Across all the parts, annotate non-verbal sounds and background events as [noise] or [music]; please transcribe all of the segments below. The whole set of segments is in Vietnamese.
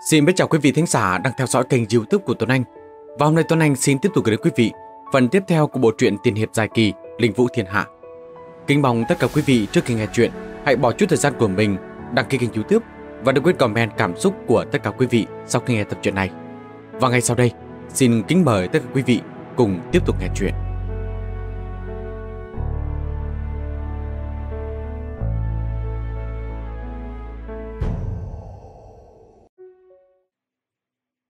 Xin biết chào quý vị thính giả đang theo dõi kênh youtube của Tuấn Anh Và hôm nay Tuấn Anh xin tiếp tục gửi đến quý vị phần tiếp theo của bộ truyện tiền hiệp dài kỳ Linh Vũ Thiên Hạ Kính mong tất cả quý vị trước khi nghe chuyện hãy bỏ chút thời gian của mình đăng ký kênh youtube và đừng quên comment cảm xúc của tất cả quý vị sau khi nghe tập truyện này Và ngay sau đây xin kính mời tất cả quý vị cùng tiếp tục nghe chuyện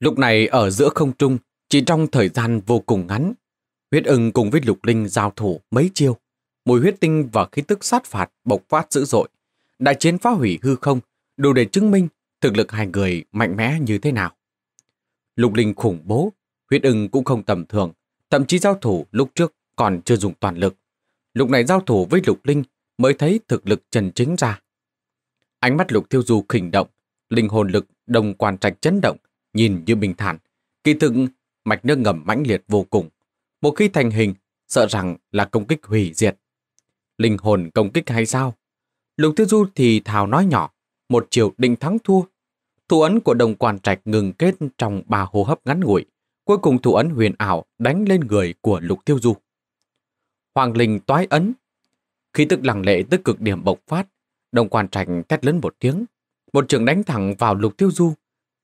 Lúc này ở giữa không trung, chỉ trong thời gian vô cùng ngắn, huyết ưng cùng với lục linh giao thủ mấy chiêu. Mùi huyết tinh và khí tức sát phạt bộc phát dữ dội. Đại chiến phá hủy hư không, đủ để chứng minh thực lực hai người mạnh mẽ như thế nào. Lục linh khủng bố, huyết ưng cũng không tầm thường, thậm chí giao thủ lúc trước còn chưa dùng toàn lực. Lúc này giao thủ với lục linh mới thấy thực lực trần chính ra. Ánh mắt lục tiêu du khỉnh động, linh hồn lực đồng quan trạch chấn động, nhìn như bình thản, kỳ thực mạch nước ngầm mãnh liệt vô cùng. Một khi thành hình, sợ rằng là công kích hủy diệt. Linh hồn công kích hay sao? Lục Tư Du thì thào nói nhỏ, một chiều định thắng thua. Thủ ấn của đồng quan trạch ngừng kết trong ba hô hấp ngắn ngủi. Cuối cùng thủ ấn huyền ảo đánh lên người của Lục Tiêu Du. Hoàng Linh toái ấn. Khí tức lặng lệ tới cực điểm bộc phát, đồng quan trạch thét lớn một tiếng. Một trường đánh thẳng vào Lục Tiêu Du,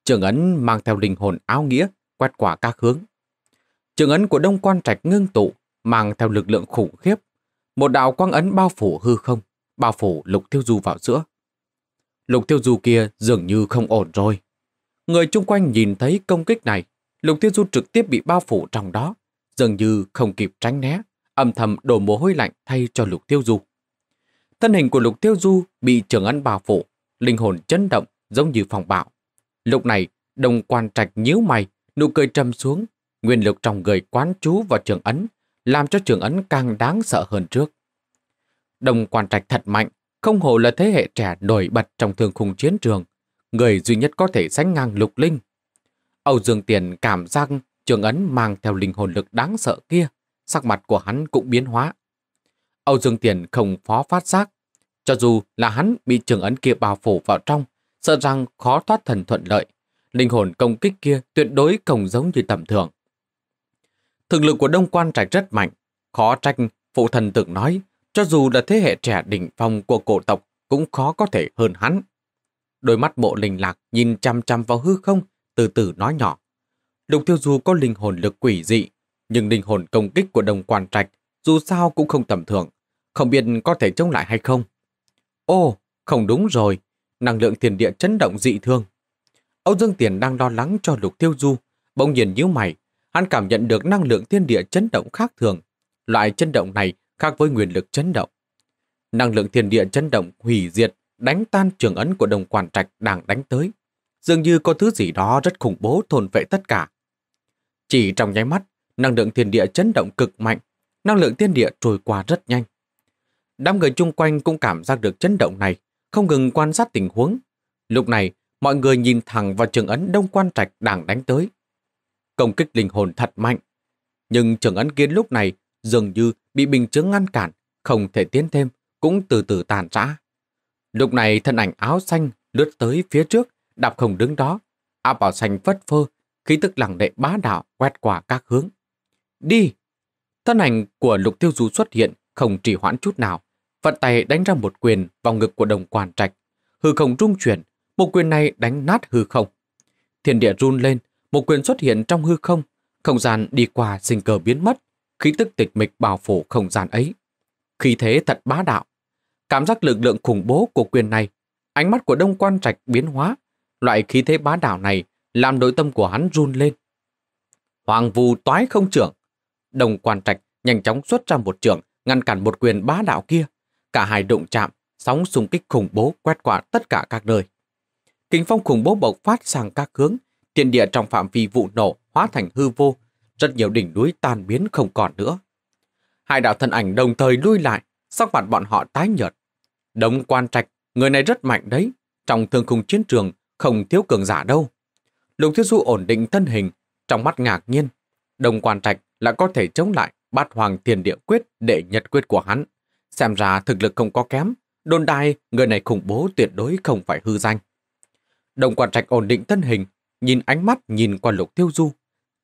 Trường ấn mang theo linh hồn áo nghĩa, quét quả các hướng. Trường ấn của Đông Quan Trạch ngưng tụ, mang theo lực lượng khủng khiếp. Một đạo quang ấn bao phủ hư không, bao phủ lục tiêu du vào giữa. Lục tiêu du kia dường như không ổn rồi. Người chung quanh nhìn thấy công kích này, lục tiêu du trực tiếp bị bao phủ trong đó, dường như không kịp tránh né, âm thầm đổ mồ hôi lạnh thay cho lục tiêu du. Thân hình của lục tiêu du bị trường ấn bao phủ, linh hồn chấn động giống như phòng bạo. Lúc này, đồng quan trạch nhíu mày, nụ cười trầm xuống, nguyên lực trong người quán chú vào trường ấn, làm cho trường ấn càng đáng sợ hơn trước. Đồng quan trạch thật mạnh, không hổ là thế hệ trẻ nổi bật trong thương khung chiến trường, người duy nhất có thể sánh ngang lục linh. Âu Dương Tiền cảm giác trường ấn mang theo linh hồn lực đáng sợ kia, sắc mặt của hắn cũng biến hóa. Âu Dương Tiền không phó phát giác, cho dù là hắn bị trường ấn kia bao phủ vào trong, sợ rằng khó thoát thần thuận lợi. Linh hồn công kích kia tuyệt đối không giống như tầm thường. Thực lực của Đông Quan Trạch rất mạnh, khó trách phụ thần từng nói, cho dù là thế hệ trẻ đỉnh phong của cổ tộc cũng khó có thể hơn hắn. Đôi mắt mộ linh lạc nhìn chăm chăm vào hư không, từ từ nói nhỏ. Lục thiêu Du có linh hồn lực quỷ dị, nhưng linh hồn công kích của đồng quan trạch dù sao cũng không tầm thường, không biết có thể chống lại hay không. Ô, không đúng rồi, năng lượng thiền địa chấn động dị thương. Âu Dương Tiền đang lo lắng cho Lục Tiêu Du, bỗng nhiên nhíu mày, hắn cảm nhận được năng lượng thiên địa chấn động khác thường. Loại chấn động này khác với nguyên lực chấn động. Năng lượng thiên địa chấn động hủy diệt, đánh tan trường ấn của đồng quản trạch đang đánh tới. Dường như có thứ gì đó rất khủng bố thôn vệ tất cả. Chỉ trong nháy mắt, năng lượng thiên địa chấn động cực mạnh, năng lượng thiên địa trôi qua rất nhanh. Đám người chung quanh cũng cảm giác được chấn động này, không ngừng quan sát tình huống. Lúc này, mọi người nhìn thẳng vào trường ấn đông quan trạch đang đánh tới. Công kích linh hồn thật mạnh. Nhưng trường ấn kiến lúc này dường như bị bình chứng ngăn cản, không thể tiến thêm, cũng từ từ tàn rã. Lúc này thân ảnh áo xanh lướt tới phía trước, đạp không đứng đó, áp bảo xanh phất phơ, khí tức lẳng lệ bá đạo quét qua các hướng. Đi! Thân ảnh của lục tiêu du xuất hiện không trì hoãn chút nào, vận tay đánh ra một quyền vào ngực của đồng quản trạch. Hư không trung chuyển, một quyền này đánh nát hư không. Thiên địa run lên, một quyền xuất hiện trong hư không, không gian đi qua sinh cờ biến mất, khí tức tịch mịch bao phủ không gian ấy. Khí thế thật bá đạo, cảm giác lực lượng khủng bố của quyền này, ánh mắt của đông quan trạch biến hóa, loại khí thế bá đạo này làm nội tâm của hắn run lên. Hoàng vù toái không trưởng, đồng quan trạch nhanh chóng xuất ra một trưởng ngăn cản một quyền bá đạo kia. Cả hai đụng chạm, sóng xung kích khủng bố quét qua tất cả các nơi. Kinh phong khủng bố bộc phát sang các hướng, thiên địa trong phạm vi vụ nổ hóa thành hư vô, rất nhiều đỉnh núi tan biến không còn nữa. Hai đạo thân ảnh đồng thời lui lại, sắc mặt bọn họ tái nhợt. Đống quan trạch, người này rất mạnh đấy, trong thương khung chiến trường không thiếu cường giả đâu. Lục Thiếu Du ổn định thân hình, trong mắt ngạc nhiên. Đồng quan trạch lại có thể chống lại bát hoàng tiền địa quyết đệ nhật quyết của hắn. Xem ra thực lực không có kém, đồn đai người này khủng bố tuyệt đối không phải hư danh. Đồng quản trạch ổn định thân hình, nhìn ánh mắt nhìn qua lục tiêu du.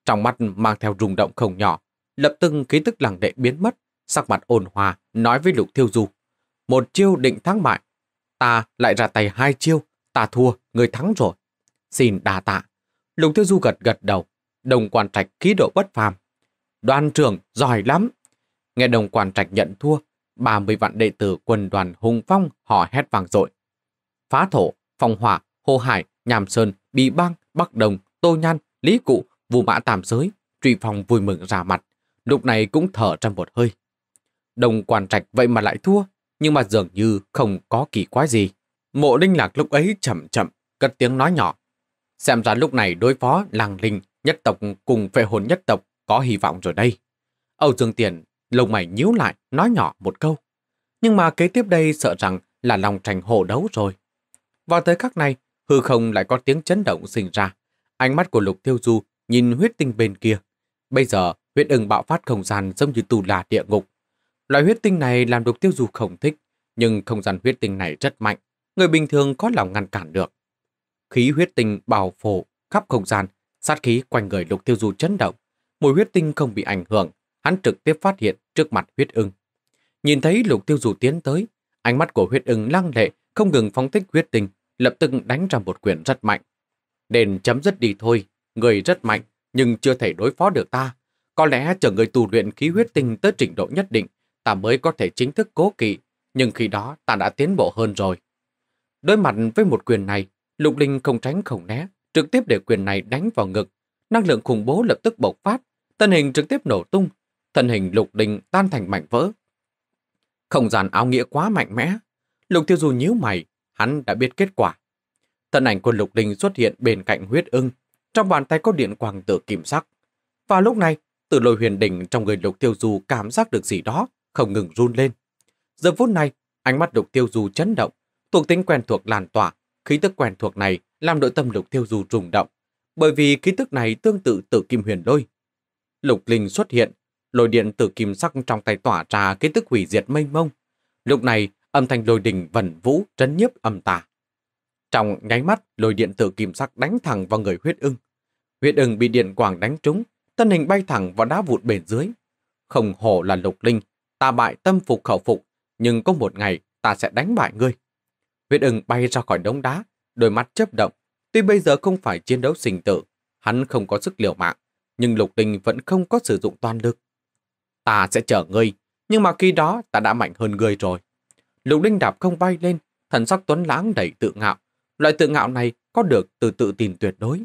Trong mắt mang theo rung động không nhỏ, lập tức ký tức lẳng đệ biến mất, sắc mặt ổn hòa, nói với lục tiêu du. Một chiêu định thắng bại, ta lại ra tay hai chiêu, ta thua, người thắng rồi. Xin đà tạ. Lục tiêu du gật gật đầu, đồng quản trạch khí độ bất phàm. Đoàn trưởng giỏi lắm. Nghe đồng quản trạch nhận thua, 30 vạn đệ tử quân đoàn hùng phong họ hét vàng dội. Phá thổ, phong hỏa, hồ hải, nhàm sơn, bị bang, bắc đồng, tô nhan, lý cụ, vù mã tạm giới, truy phong vui mừng ra mặt. Lúc này cũng thở trong một hơi. Đồng quan trạch vậy mà lại thua, nhưng mà dường như không có kỳ quái gì. Mộ linh lạc lúc ấy chậm chậm, cất tiếng nói nhỏ. Xem ra lúc này đối phó làng linh, nhất tộc cùng phệ hồn nhất tộc có hy vọng rồi đây. Âu Dương Tiền lông mày nhíu lại, nói nhỏ một câu. Nhưng mà kế tiếp đây sợ rằng là lòng thành hộ đấu rồi. Vào tới khắc này, hư không lại có tiếng chấn động sinh ra. Ánh mắt của Lục Tiêu Du nhìn huyết tinh bên kia. Bây giờ, huyết ưng bạo phát không gian giống như tù là địa ngục. Loại huyết tinh này làm Lục Tiêu Du không thích, nhưng không gian huyết tinh này rất mạnh. Người bình thường có lòng ngăn cản được. Khí huyết tinh bào phổ khắp không gian, sát khí quanh người Lục Tiêu Du chấn động. Mùi huyết tinh không bị ảnh hưởng, hắn trực tiếp phát hiện trước mặt huyết ưng. Nhìn thấy lục tiêu dù tiến tới, ánh mắt của huyết ưng lăng lệ, không ngừng phóng thích huyết tình, lập tức đánh ra một quyền rất mạnh. Đền chấm dứt đi thôi, người rất mạnh, nhưng chưa thể đối phó được ta. Có lẽ chờ người tù luyện khí huyết tinh tới trình độ nhất định, ta mới có thể chính thức cố kỵ, nhưng khi đó ta đã tiến bộ hơn rồi. Đối mặt với một quyền này, Lục Linh không tránh không né, trực tiếp để quyền này đánh vào ngực. Năng lượng khủng bố lập tức bộc phát, thân hình trực tiếp nổ tung, thân hình lục đình tan thành mảnh vỡ. Không gian áo nghĩa quá mạnh mẽ, lục tiêu du nhíu mày, hắn đã biết kết quả. Thân ảnh của lục đình xuất hiện bên cạnh huyết ưng, trong bàn tay có điện quang tự kiểm sắc. Và lúc này, từ lôi huyền đỉnh trong người lục tiêu du cảm giác được gì đó, không ngừng run lên. Giờ phút này, ánh mắt lục tiêu du chấn động, thuộc tính quen thuộc làn tỏa, khí tức quen thuộc này làm nội tâm lục tiêu du rung động, bởi vì khí tức này tương tự tử kim huyền lôi. Lục linh xuất hiện lôi điện tử kim sắc trong tay tỏa ra ký thức hủy diệt mênh mông. Lúc này, âm thanh lôi đình vần vũ trấn nhiếp âm tà. Trong nháy mắt, lôi điện tử kim sắc đánh thẳng vào người huyết ưng. Huyết ưng bị điện quảng đánh trúng, thân hình bay thẳng vào đá vụt bể dưới. Không hổ là lục linh, ta bại tâm phục khẩu phục, nhưng có một ngày ta sẽ đánh bại ngươi. Huyết ưng bay ra khỏi đống đá, đôi mắt chớp động. Tuy bây giờ không phải chiến đấu sinh tử, hắn không có sức liều mạng, nhưng lục linh vẫn không có sử dụng toàn lực ta sẽ chở ngươi, nhưng mà khi đó ta đã mạnh hơn ngươi rồi. Lục Đinh Đạp không bay lên, thần sắc tuấn lãng đầy tự ngạo. Loại tự ngạo này có được từ tự tin tuyệt đối.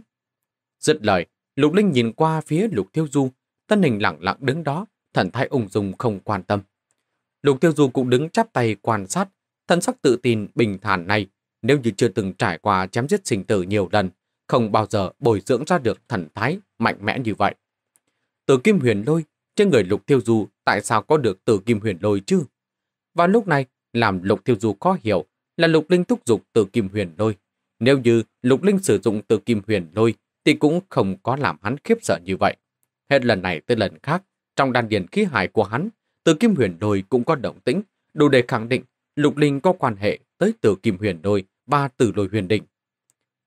Dứt lời, Lục Đinh nhìn qua phía Lục Thiêu Du, tân hình lặng lặng đứng đó, thần thái ung dung không quan tâm. Lục Thiêu Du cũng đứng chắp tay quan sát, thần sắc tự tin bình thản này, nếu như chưa từng trải qua chém giết sinh tử nhiều lần, không bao giờ bồi dưỡng ra được thần thái mạnh mẽ như vậy. Từ Kim Huyền Lôi trên người Lục Thiêu Du tại sao có được tử kim huyền lôi chứ? Và lúc này, làm Lục Thiêu Du khó hiểu là Lục Linh thúc giục tử kim huyền lôi. Nếu như Lục Linh sử dụng tử kim huyền lôi thì cũng không có làm hắn khiếp sợ như vậy. Hết lần này tới lần khác, trong đan điền khí hải của hắn, tử kim huyền lôi cũng có động tĩnh, đủ để khẳng định Lục Linh có quan hệ tới tử kim huyền lôi và tử lôi huyền đỉnh.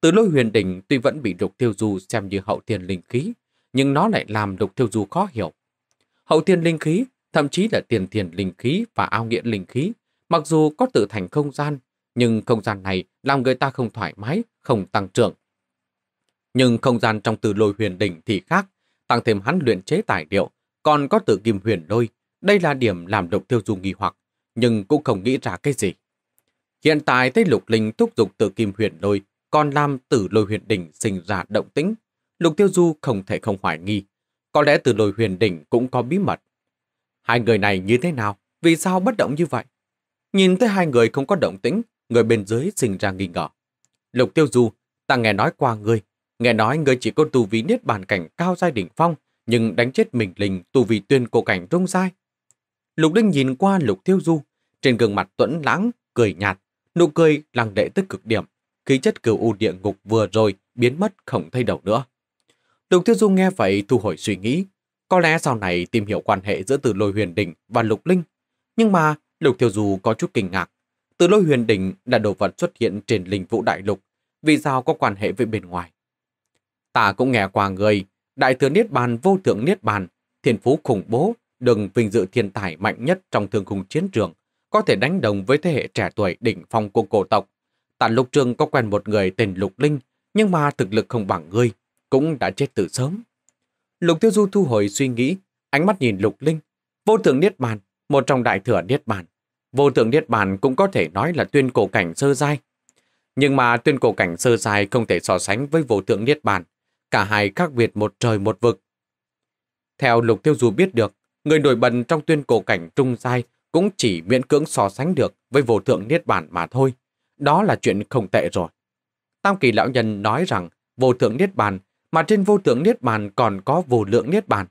Tử lôi huyền đỉnh tuy vẫn bị Lục Thiêu Du xem như hậu thiên linh khí, nhưng nó lại làm Lục Thiêu Du khó hiểu hậu thiên linh khí, thậm chí là tiền thiền linh khí và ao nghiện linh khí, mặc dù có tự thành không gian, nhưng không gian này làm người ta không thoải mái, không tăng trưởng. Nhưng không gian trong từ lôi huyền đỉnh thì khác, tăng thêm hắn luyện chế tài liệu, còn có tự kim huyền lôi. Đây là điểm làm độc tiêu du nghi hoặc, nhưng cũng không nghĩ ra cái gì. Hiện tại thấy lục linh thúc giục tự kim huyền lôi, còn làm tử lôi huyền đỉnh sinh ra động tĩnh. Lục tiêu du không thể không hoài nghi, có lẽ từ lồi huyền đỉnh cũng có bí mật. Hai người này như thế nào? Vì sao bất động như vậy? Nhìn thấy hai người không có động tĩnh, người bên dưới sinh ra nghi ngờ. Lục tiêu du, ta nghe nói qua ngươi. Nghe nói ngươi chỉ có tu vi niết bàn cảnh cao giai đỉnh phong, nhưng đánh chết mình lình tu vi tuyên cổ cảnh trung giai. Lục Đinh nhìn qua Lục Tiêu Du, trên gương mặt tuẫn lãng, cười nhạt, nụ cười lăng đệ tức cực điểm, khí chất cửu u địa ngục vừa rồi biến mất không thay đầu nữa. Lục Tiêu du nghe vậy thu hồi suy nghĩ. Có lẽ sau này tìm hiểu quan hệ giữa từ lôi huyền đỉnh và lục linh. Nhưng mà Lục Tiêu Du có chút kinh ngạc. Từ lôi huyền đỉnh là đồ vật xuất hiện trên linh vũ đại lục. Vì sao có quan hệ với bên ngoài? Ta cũng nghe qua người. Đại thừa Niết Bàn vô thượng Niết Bàn, thiên phú khủng bố, đừng vinh dự thiên tài mạnh nhất trong thương khung chiến trường, có thể đánh đồng với thế hệ trẻ tuổi đỉnh phong của cổ tộc. Tản Lục Trường có quen một người tên Lục Linh, nhưng mà thực lực không bằng ngươi cũng đã chết từ sớm. Lục Tiêu Du thu hồi suy nghĩ, ánh mắt nhìn Lục Linh. Vô thượng Niết Bàn, một trong đại thừa Niết Bàn. Vô thượng Niết Bàn cũng có thể nói là tuyên cổ cảnh sơ giai. Nhưng mà tuyên cổ cảnh sơ giai không thể so sánh với vô thượng Niết Bàn. Cả hai khác biệt một trời một vực. Theo Lục Tiêu Du biết được, người nổi bật trong tuyên cổ cảnh trung giai cũng chỉ miễn cưỡng so sánh được với vô thượng Niết Bàn mà thôi. Đó là chuyện không tệ rồi. Tam kỳ lão nhân nói rằng vô thượng Niết Bàn mà trên vô tượng Niết Bàn còn có vô lượng Niết Bàn.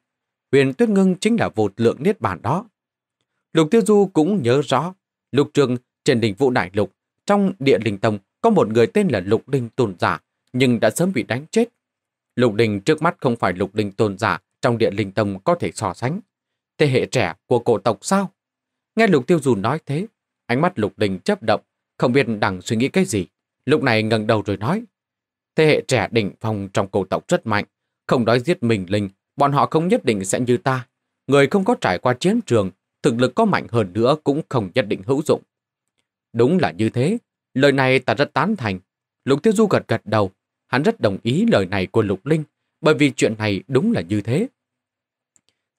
Huyền Tuyết Ngưng chính là vô lượng Niết Bàn đó. Lục Tiêu Du cũng nhớ rõ, lục trường trên đỉnh vũ đại lục, trong địa linh tông có một người tên là Lục đình Tôn Giả, nhưng đã sớm bị đánh chết. Lục Đình trước mắt không phải Lục Đình Tôn Giả trong địa linh tông có thể so sánh. Thế hệ trẻ của cổ tộc sao? Nghe Lục Tiêu Du nói thế, ánh mắt Lục Đình chấp động, không biết đang suy nghĩ cái gì. lục này ngẩng đầu rồi nói, Thế hệ trẻ đỉnh phong trong cổ tộc rất mạnh, không đói giết mình linh, bọn họ không nhất định sẽ như ta. Người không có trải qua chiến trường, thực lực có mạnh hơn nữa cũng không nhất định hữu dụng. Đúng là như thế, lời này ta rất tán thành. Lục Tiêu Du gật gật đầu, hắn rất đồng ý lời này của Lục Linh, bởi vì chuyện này đúng là như thế.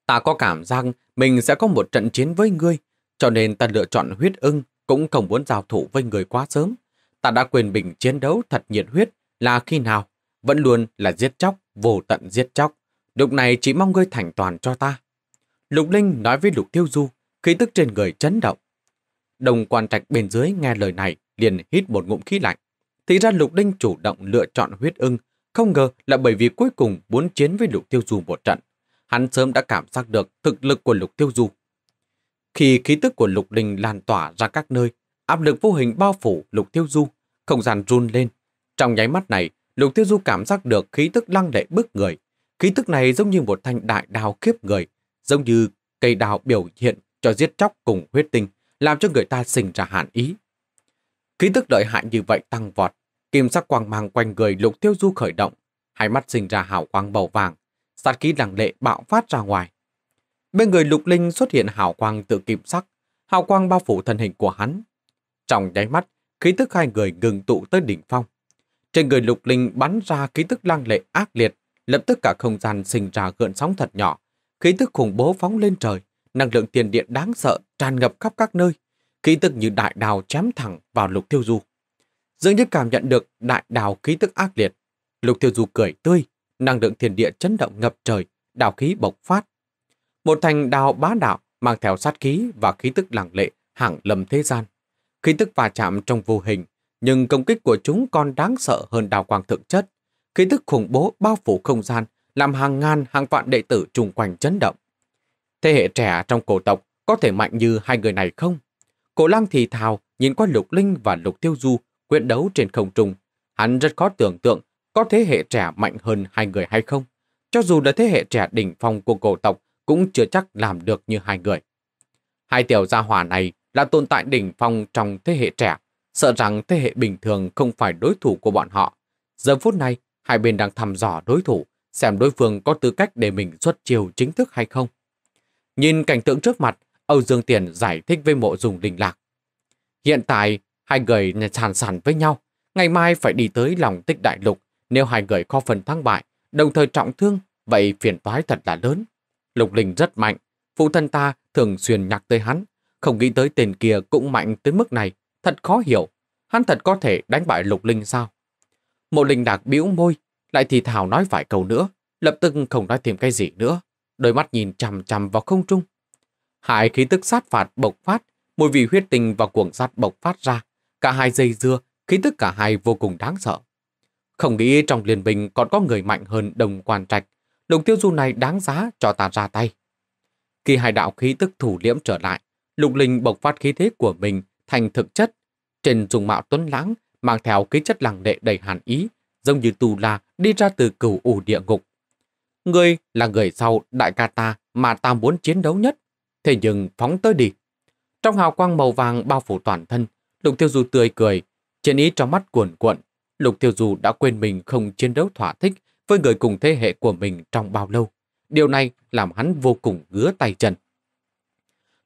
Ta có cảm giác mình sẽ có một trận chiến với ngươi, cho nên ta lựa chọn huyết ưng, cũng không muốn giao thủ với người quá sớm. Ta đã quyền bình chiến đấu thật nhiệt huyết, là khi nào, vẫn luôn là giết chóc, vô tận giết chóc. Lúc này chỉ mong ngươi thành toàn cho ta. Lục Linh nói với Lục Tiêu Du, khí tức trên người chấn động. Đồng quan trạch bên dưới nghe lời này liền hít một ngụm khí lạnh. Thì ra Lục Linh chủ động lựa chọn huyết ưng, không ngờ là bởi vì cuối cùng muốn chiến với Lục Tiêu Du một trận. Hắn sớm đã cảm giác được thực lực của Lục Tiêu Du. Khi khí tức của Lục Linh lan tỏa ra các nơi, áp lực vô hình bao phủ Lục Tiêu Du, không gian run lên, trong nháy mắt này, Lục Tiêu Du cảm giác được khí tức lăng lệ bức người. Khí tức này giống như một thanh đại đào kiếp người, giống như cây đào biểu hiện cho giết chóc cùng huyết tinh, làm cho người ta sinh ra hàn ý. Khí tức lợi hại như vậy tăng vọt, kim sắc quang mang quanh người Lục Tiêu Du khởi động, hai mắt sinh ra hào quang màu vàng, sát khí lăng lệ bạo phát ra ngoài. Bên người Lục Linh xuất hiện hào quang tự kim sắc, hào quang bao phủ thân hình của hắn. Trong nháy mắt, khí tức hai người ngừng tụ tới đỉnh phong. Trên người lục linh bắn ra khí tức lang lệ ác liệt, lập tức cả không gian sinh ra gợn sóng thật nhỏ. Khí tức khủng bố phóng lên trời, năng lượng tiền điện đáng sợ tràn ngập khắp các nơi. Khí tức như đại đào chém thẳng vào lục tiêu du. Dường như cảm nhận được đại đào khí tức ác liệt. Lục tiêu du cười tươi, năng lượng tiền địa chấn động ngập trời, đào khí bộc phát. Một thành đào bá đạo mang theo sát khí và khí tức lẳng lệ hạng lầm thế gian. Khí tức va chạm trong vô hình nhưng công kích của chúng còn đáng sợ hơn đào quang thượng chất. Khí thức khủng bố bao phủ không gian, làm hàng ngàn hàng vạn đệ tử trùng quanh chấn động. Thế hệ trẻ trong cổ tộc có thể mạnh như hai người này không? Cổ lang thì thào nhìn qua lục linh và lục tiêu du quyết đấu trên không trung. Hắn rất khó tưởng tượng có thế hệ trẻ mạnh hơn hai người hay không. Cho dù là thế hệ trẻ đỉnh phong của cổ tộc cũng chưa chắc làm được như hai người. Hai tiểu gia hỏa này là tồn tại đỉnh phong trong thế hệ trẻ, sợ rằng thế hệ bình thường không phải đối thủ của bọn họ. Giờ phút này, hai bên đang thăm dò đối thủ, xem đối phương có tư cách để mình xuất chiều chính thức hay không. Nhìn cảnh tượng trước mặt, Âu Dương Tiền giải thích với mộ dùng đình lạc. Hiện tại, hai người sàn sàn với nhau. Ngày mai phải đi tới lòng tích đại lục. Nếu hai người kho phần thắng bại, đồng thời trọng thương, vậy phiền toái thật là lớn. Lục Linh rất mạnh. Phụ thân ta thường xuyên nhắc tới hắn. Không nghĩ tới tên kia cũng mạnh tới mức này. Thật khó hiểu, hắn thật có thể đánh bại lục linh sao? Mộ linh đạc bĩu môi, lại thì thảo nói vài câu nữa, lập tức không nói thêm cái gì nữa, đôi mắt nhìn chằm chằm vào không trung. Hải khí tức sát phạt bộc phát, mùi vị huyết tình và cuồng sát bộc phát ra, cả hai dây dưa, khí tức cả hai vô cùng đáng sợ. Không nghĩ trong liên minh còn có người mạnh hơn đồng quan trạch, đồng tiêu du này đáng giá cho ta ra tay. Khi hải đạo khí tức thủ liễm trở lại, lục linh bộc phát khí thế của mình thành thực chất trên dùng mạo tuấn lãng, mang theo khí chất lẳng lệ đầy hàn ý, giống như tù là đi ra từ cửu ủ địa ngục. Ngươi là người sau đại ca ta mà ta muốn chiến đấu nhất. Thế nhưng phóng tới đi. Trong hào quang màu vàng bao phủ toàn thân, Lục Tiêu Du tươi cười, trên ý trong mắt cuồn cuộn. Lục Tiêu Du đã quên mình không chiến đấu thỏa thích với người cùng thế hệ của mình trong bao lâu. Điều này làm hắn vô cùng ngứa tay chân.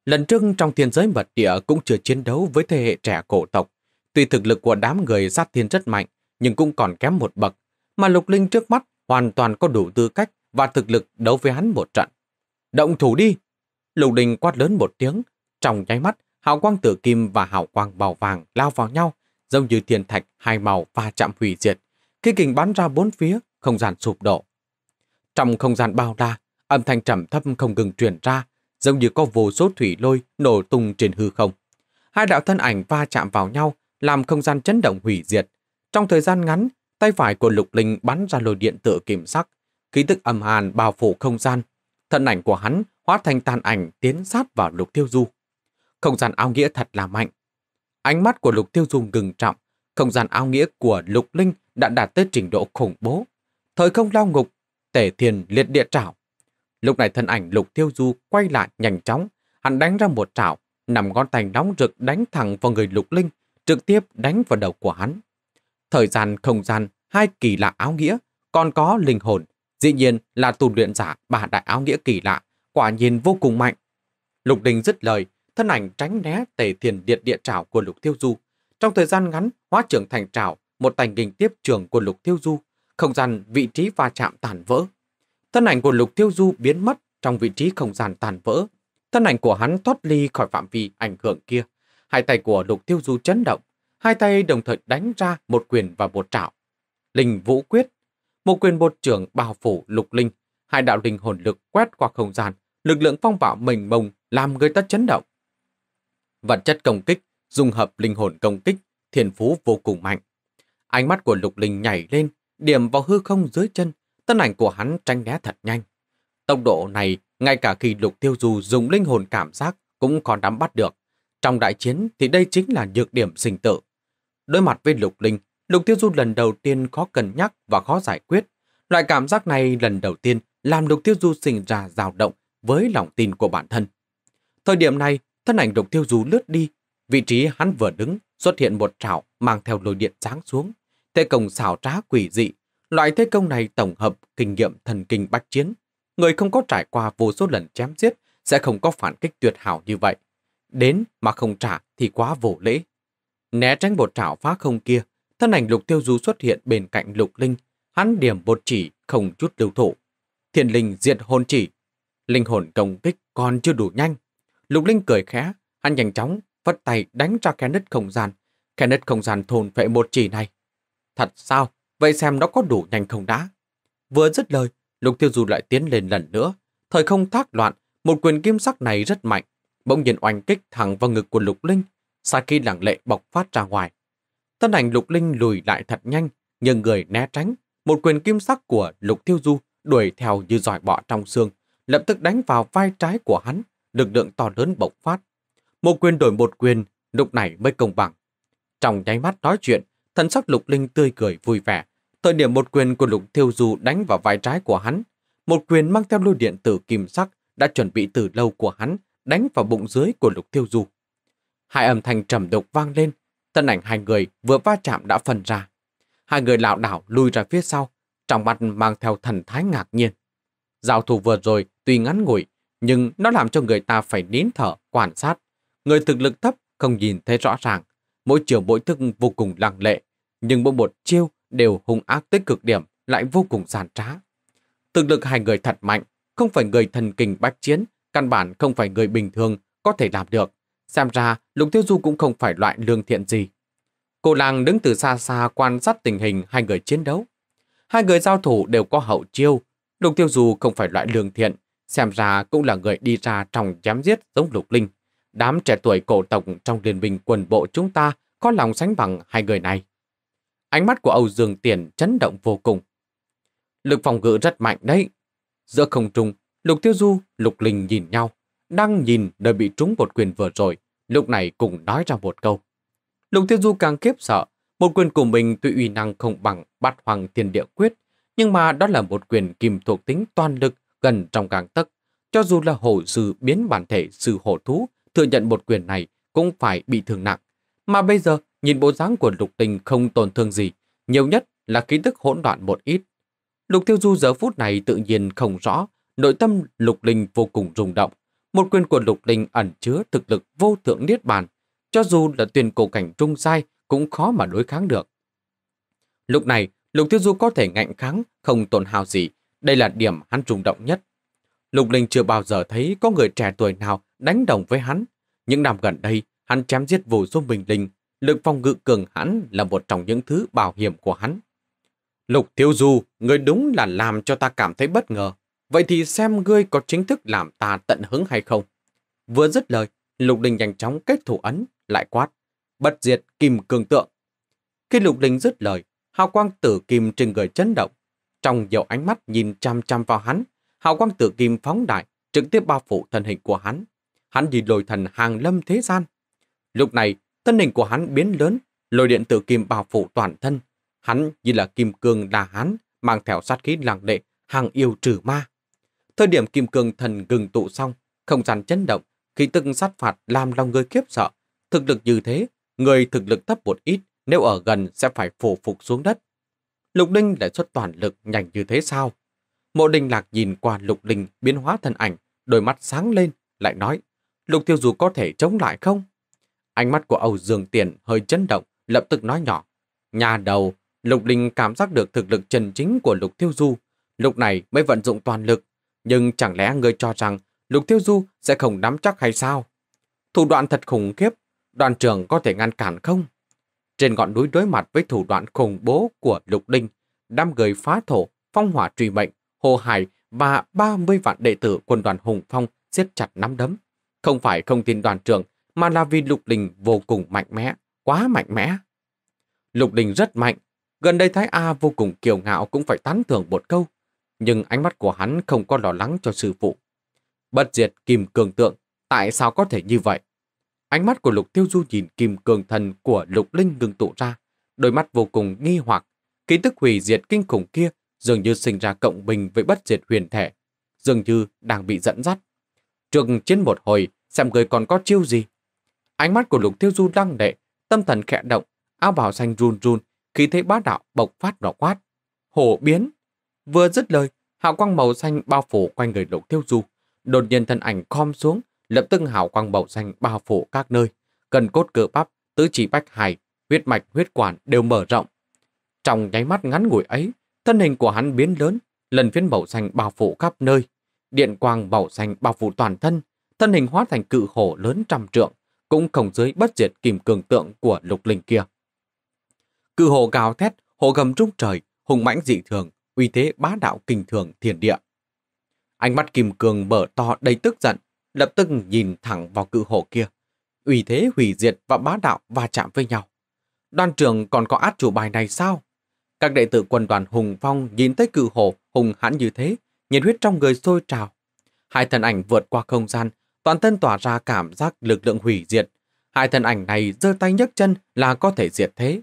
Lần trước trong thiên giới mật địa cũng chưa chiến đấu với thế hệ trẻ cổ tộc. Tuy thực lực của đám người sát thiên rất mạnh, nhưng cũng còn kém một bậc. Mà Lục Linh trước mắt hoàn toàn có đủ tư cách và thực lực đấu với hắn một trận. Động thủ đi! Lục Đình quát lớn một tiếng. Trong nháy mắt, hào quang tử kim và hào quang bào vàng lao vào nhau, giống như thiên thạch hai màu va chạm hủy diệt. Khi kình bắn ra bốn phía, không gian sụp đổ. Trong không gian bao la, âm thanh trầm thấp không ngừng truyền ra, giống như có vô số thủy lôi nổ tung trên hư không. Hai đạo thân ảnh va chạm vào nhau, làm không gian chấn động hủy diệt. Trong thời gian ngắn, tay phải của Lục Linh bắn ra lôi điện tự kiểm sắc, khí tức âm hàn bao phủ không gian. Thân ảnh của hắn hóa thành tàn ảnh tiến sát vào Lục Tiêu Du. Không gian áo nghĩa thật là mạnh. Ánh mắt của Lục Tiêu Du ngừng trọng, không gian áo nghĩa của Lục Linh đã đạt tới trình độ khủng bố. Thời không lao ngục, tể thiền liệt địa trảo, Lúc này thân ảnh Lục Tiêu Du quay lại nhanh chóng, hắn đánh ra một trảo nằm ngón tay nóng rực đánh thẳng vào người Lục Linh, trực tiếp đánh vào đầu của hắn. Thời gian không gian, hai kỳ lạ áo nghĩa, còn có linh hồn, dĩ nhiên là tu luyện giả bà đại áo nghĩa kỳ lạ, quả nhiên vô cùng mạnh. Lục Đình dứt lời, thân ảnh tránh né tề thiền điện địa trảo của Lục Tiêu Du. Trong thời gian ngắn, hóa trưởng thành trảo, một tành hình tiếp trường của Lục Tiêu Du, không gian vị trí va chạm tàn vỡ, Thân ảnh của Lục Thiêu Du biến mất trong vị trí không gian tàn vỡ. Thân ảnh của hắn thoát ly khỏi phạm vi ảnh hưởng kia. Hai tay của Lục Thiêu Du chấn động. Hai tay đồng thời đánh ra một quyền và một trảo. Linh Vũ Quyết. Một quyền bột trưởng bao phủ Lục Linh. Hai đạo linh hồn lực quét qua không gian. Lực lượng phong bạo mình mông làm người ta chấn động. Vật chất công kích, dung hợp linh hồn công kích, thiền phú vô cùng mạnh. Ánh mắt của Lục Linh nhảy lên, điểm vào hư không dưới chân, Tân ảnh của hắn tranh né thật nhanh. Tốc độ này, ngay cả khi lục tiêu du dùng linh hồn cảm giác cũng còn nắm bắt được. Trong đại chiến thì đây chính là nhược điểm sinh tử. Đối mặt với lục linh, lục tiêu du lần đầu tiên khó cân nhắc và khó giải quyết. Loại cảm giác này lần đầu tiên làm lục tiêu du sinh ra dao động với lòng tin của bản thân. Thời điểm này, thân ảnh lục tiêu du lướt đi. Vị trí hắn vừa đứng xuất hiện một trảo mang theo lôi điện sáng xuống. Thế công xảo trá quỷ dị Loại thế công này tổng hợp kinh nghiệm thần kinh bách chiến. Người không có trải qua vô số lần chém giết sẽ không có phản kích tuyệt hảo như vậy. Đến mà không trả thì quá vô lễ. Né tránh bột trảo phá không kia, thân ảnh lục tiêu du xuất hiện bên cạnh lục linh. Hắn điểm bột chỉ không chút lưu thủ. Thiền linh diệt hồn chỉ. Linh hồn công kích còn chưa đủ nhanh. Lục linh cười khẽ, hắn nhanh chóng, vất tay đánh ra khe nứt không gian. Khe nứt không gian thôn vệ một chỉ này. Thật sao? Vậy xem nó có đủ nhanh không đã. Vừa dứt lời, Lục Tiêu Du lại tiến lên lần nữa. Thời không thác loạn, một quyền kim sắc này rất mạnh. Bỗng nhiên oanh kích thẳng vào ngực của Lục Linh. Sa khi lặng lệ bộc phát ra ngoài. Thân ảnh Lục Linh lùi lại thật nhanh, nhưng người né tránh. Một quyền kim sắc của Lục Tiêu Du đuổi theo như giỏi bọ trong xương, lập tức đánh vào vai trái của hắn, lực lượng to lớn bộc phát. Một quyền đổi một quyền, lúc này mới công bằng. Trong nháy mắt nói chuyện, thân sắc lục linh tươi cười vui vẻ, Thời điểm một quyền của Lục Thiêu Du đánh vào vai trái của hắn, một quyền mang theo lôi điện tử kim sắc đã chuẩn bị từ lâu của hắn đánh vào bụng dưới của Lục Thiêu Du. Hai âm thanh trầm độc vang lên, thân ảnh hai người vừa va chạm đã phân ra. Hai người lảo đảo lùi ra phía sau, trong mặt mang theo thần thái ngạc nhiên. Giao thủ vừa rồi tuy ngắn ngủi, nhưng nó làm cho người ta phải nín thở, quan sát. Người thực lực thấp không nhìn thấy rõ ràng, mỗi chiều mỗi thức vô cùng lặng lệ, nhưng mỗi một chiêu đều hung ác tới cực điểm, lại vô cùng giàn trá. Thực lực hai người thật mạnh, không phải người thần kinh bách chiến, căn bản không phải người bình thường có thể làm được. Xem ra, Lục Tiêu Du cũng không phải loại lương thiện gì. Cô làng đứng từ xa xa quan sát tình hình hai người chiến đấu. Hai người giao thủ đều có hậu chiêu. Lục Tiêu Du không phải loại lương thiện, xem ra cũng là người đi ra trong chém giết giống Lục Linh. Đám trẻ tuổi cổ tộc trong liên minh quần bộ chúng ta có lòng sánh bằng hai người này. Ánh mắt của Âu Dương Tiền chấn động vô cùng. Lực phòng ngự rất mạnh đấy. Giữa không trung, Lục Tiêu Du, Lục Linh nhìn nhau. Đang nhìn đời bị trúng một quyền vừa rồi, lúc này cùng nói ra một câu. Lục Tiêu Du càng kiếp sợ, một quyền của mình tuy uy năng không bằng bát hoàng tiền địa quyết, nhưng mà đó là một quyền kìm thuộc tính toàn lực gần trong càng tấc. Cho dù là hổ sư biến bản thể sư hổ thú, thừa nhận một quyền này cũng phải bị thương nặng. Mà bây giờ, nhìn bộ dáng của lục tình không tổn thương gì, nhiều nhất là ký tức hỗn loạn một ít. Lục Tiêu Du giờ phút này tự nhiên không rõ, nội tâm lục linh vô cùng rung động. Một quyền của lục linh ẩn chứa thực lực vô thượng niết bàn, cho dù là tuyển cổ cảnh trung sai cũng khó mà đối kháng được. Lúc này, Lục Tiêu Du có thể ngạnh kháng, không tổn hào gì, đây là điểm hắn rung động nhất. Lục Linh chưa bao giờ thấy có người trẻ tuổi nào đánh đồng với hắn. Những năm gần đây, Hắn chém giết vô số bình linh, lực phòng ngự cường hắn là một trong những thứ bảo hiểm của hắn. Lục Thiếu Du, người đúng là làm cho ta cảm thấy bất ngờ. Vậy thì xem ngươi có chính thức làm ta tận hứng hay không. Vừa dứt lời, Lục Đình nhanh chóng kết thủ ấn, lại quát. Bật diệt kim cường tượng. Khi Lục Đình dứt lời, hào quang tử kim trên người chấn động. Trong nhiều ánh mắt nhìn chăm chăm vào hắn, hào quang tử kim phóng đại, trực tiếp bao phủ thân hình của hắn. Hắn nhìn lồi thần hàng lâm thế gian, Lúc này, thân hình của hắn biến lớn, lôi điện tử kim bao phủ toàn thân. Hắn như là kim cương đà hắn mang theo sát khí làng lệ, hàng yêu trừ ma. Thời điểm kim cương thần gừng tụ xong, không gian chấn động, khi tức sát phạt làm lòng người khiếp sợ. Thực lực như thế, người thực lực thấp một ít, nếu ở gần sẽ phải phổ phục xuống đất. Lục Linh lại xuất toàn lực nhanh như thế sao? Mộ Đình Lạc nhìn qua Lục Linh biến hóa thân ảnh, đôi mắt sáng lên, lại nói, Lục Tiêu Dù có thể chống lại không? Ánh mắt của Âu Dương Tiền hơi chấn động, lập tức nói nhỏ. Nhà đầu, Lục Đình cảm giác được thực lực chân chính của Lục Thiêu Du. Lúc này mới vận dụng toàn lực. Nhưng chẳng lẽ ngươi cho rằng Lục Thiêu Du sẽ không nắm chắc hay sao? Thủ đoạn thật khủng khiếp, đoàn trưởng có thể ngăn cản không? Trên ngọn núi đối mặt với thủ đoạn khủng bố của Lục Đình, đám người phá thổ, phong hỏa truy mệnh, hồ hải và 30 vạn đệ tử quân đoàn Hùng Phong siết chặt nắm đấm. Không phải không tin đoàn trưởng mà là vì Lục Đình vô cùng mạnh mẽ, quá mạnh mẽ. Lục Đình rất mạnh, gần đây Thái A vô cùng kiều ngạo cũng phải tán thưởng một câu, nhưng ánh mắt của hắn không có lo lắng cho sư phụ. Bất diệt kim cường tượng, tại sao có thể như vậy? Ánh mắt của Lục Tiêu Du nhìn kim cường thần của Lục Linh ngừng tụ ra, đôi mắt vô cùng nghi hoặc, ký tức hủy diệt kinh khủng kia dường như sinh ra cộng bình với bất diệt huyền thể, dường như đang bị dẫn dắt. Trường chiến một hồi, xem người còn có chiêu gì Ánh mắt của lục tiêu du lăng lệ, tâm thần khẽ động, áo bào xanh run run, khi thấy bá đạo bộc phát đỏ quát. Hổ biến! Vừa dứt lời, hào quang màu xanh bao phủ quanh người lục tiêu du. Đột nhiên thân ảnh khom xuống, lập tức hào quang màu xanh bao phủ các nơi. Cần cốt cơ bắp, tứ chỉ bách hài, huyết mạch, huyết quản đều mở rộng. Trong nháy mắt ngắn ngủi ấy, thân hình của hắn biến lớn, lần phiến màu xanh bao phủ khắp nơi. Điện quang màu xanh bao phủ toàn thân, thân hình hóa thành cự hổ lớn trăm trượng, cũng không dưới bất diệt kìm cường tượng của lục linh kia. Cự hồ gào thét, hồ gầm trung trời, hùng mãnh dị thường, uy thế bá đạo kinh thường thiền địa. Ánh mắt kìm cường mở to đầy tức giận, lập tức nhìn thẳng vào cự hồ kia. Uy thế hủy diệt và bá đạo va chạm với nhau. Đoàn trưởng còn có át chủ bài này sao? Các đệ tử quân đoàn Hùng Phong nhìn thấy cự hồ hùng hãn như thế, nhiệt huyết trong người sôi trào. Hai thần ảnh vượt qua không gian, toàn thân tỏa ra cảm giác lực lượng hủy diệt. Hai thân ảnh này giơ tay nhấc chân là có thể diệt thế.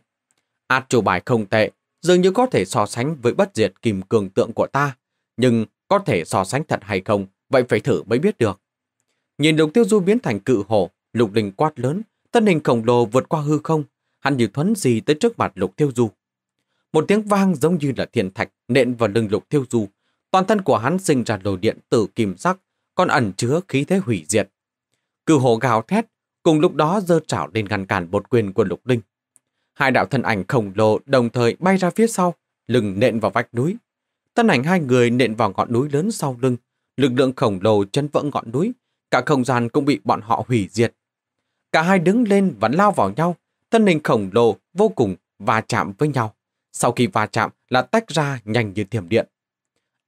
Át chủ bài không tệ, dường như có thể so sánh với bất diệt kim cường tượng của ta, nhưng có thể so sánh thật hay không, vậy phải thử mới biết được. Nhìn lục tiêu du biến thành cự hổ, lục đình quát lớn, thân hình khổng lồ vượt qua hư không, hắn như thuấn gì tới trước mặt lục tiêu du. Một tiếng vang giống như là thiên thạch nện vào lưng lục tiêu du, toàn thân của hắn sinh ra lồi điện tử kim sắc, còn ẩn chứa khí thế hủy diệt. Cửu hổ gào thét, cùng lúc đó dơ trảo lên ngăn cản một quyền của lục linh. Hai đạo thân ảnh khổng lồ đồng thời bay ra phía sau, lưng nện vào vách núi. Thân ảnh hai người nện vào ngọn núi lớn sau lưng, lực lượng khổng lồ chân vỡ ngọn núi, cả không gian cũng bị bọn họ hủy diệt. Cả hai đứng lên và lao vào nhau, thân hình khổng lồ vô cùng va chạm với nhau. Sau khi va chạm là tách ra nhanh như thiểm điện.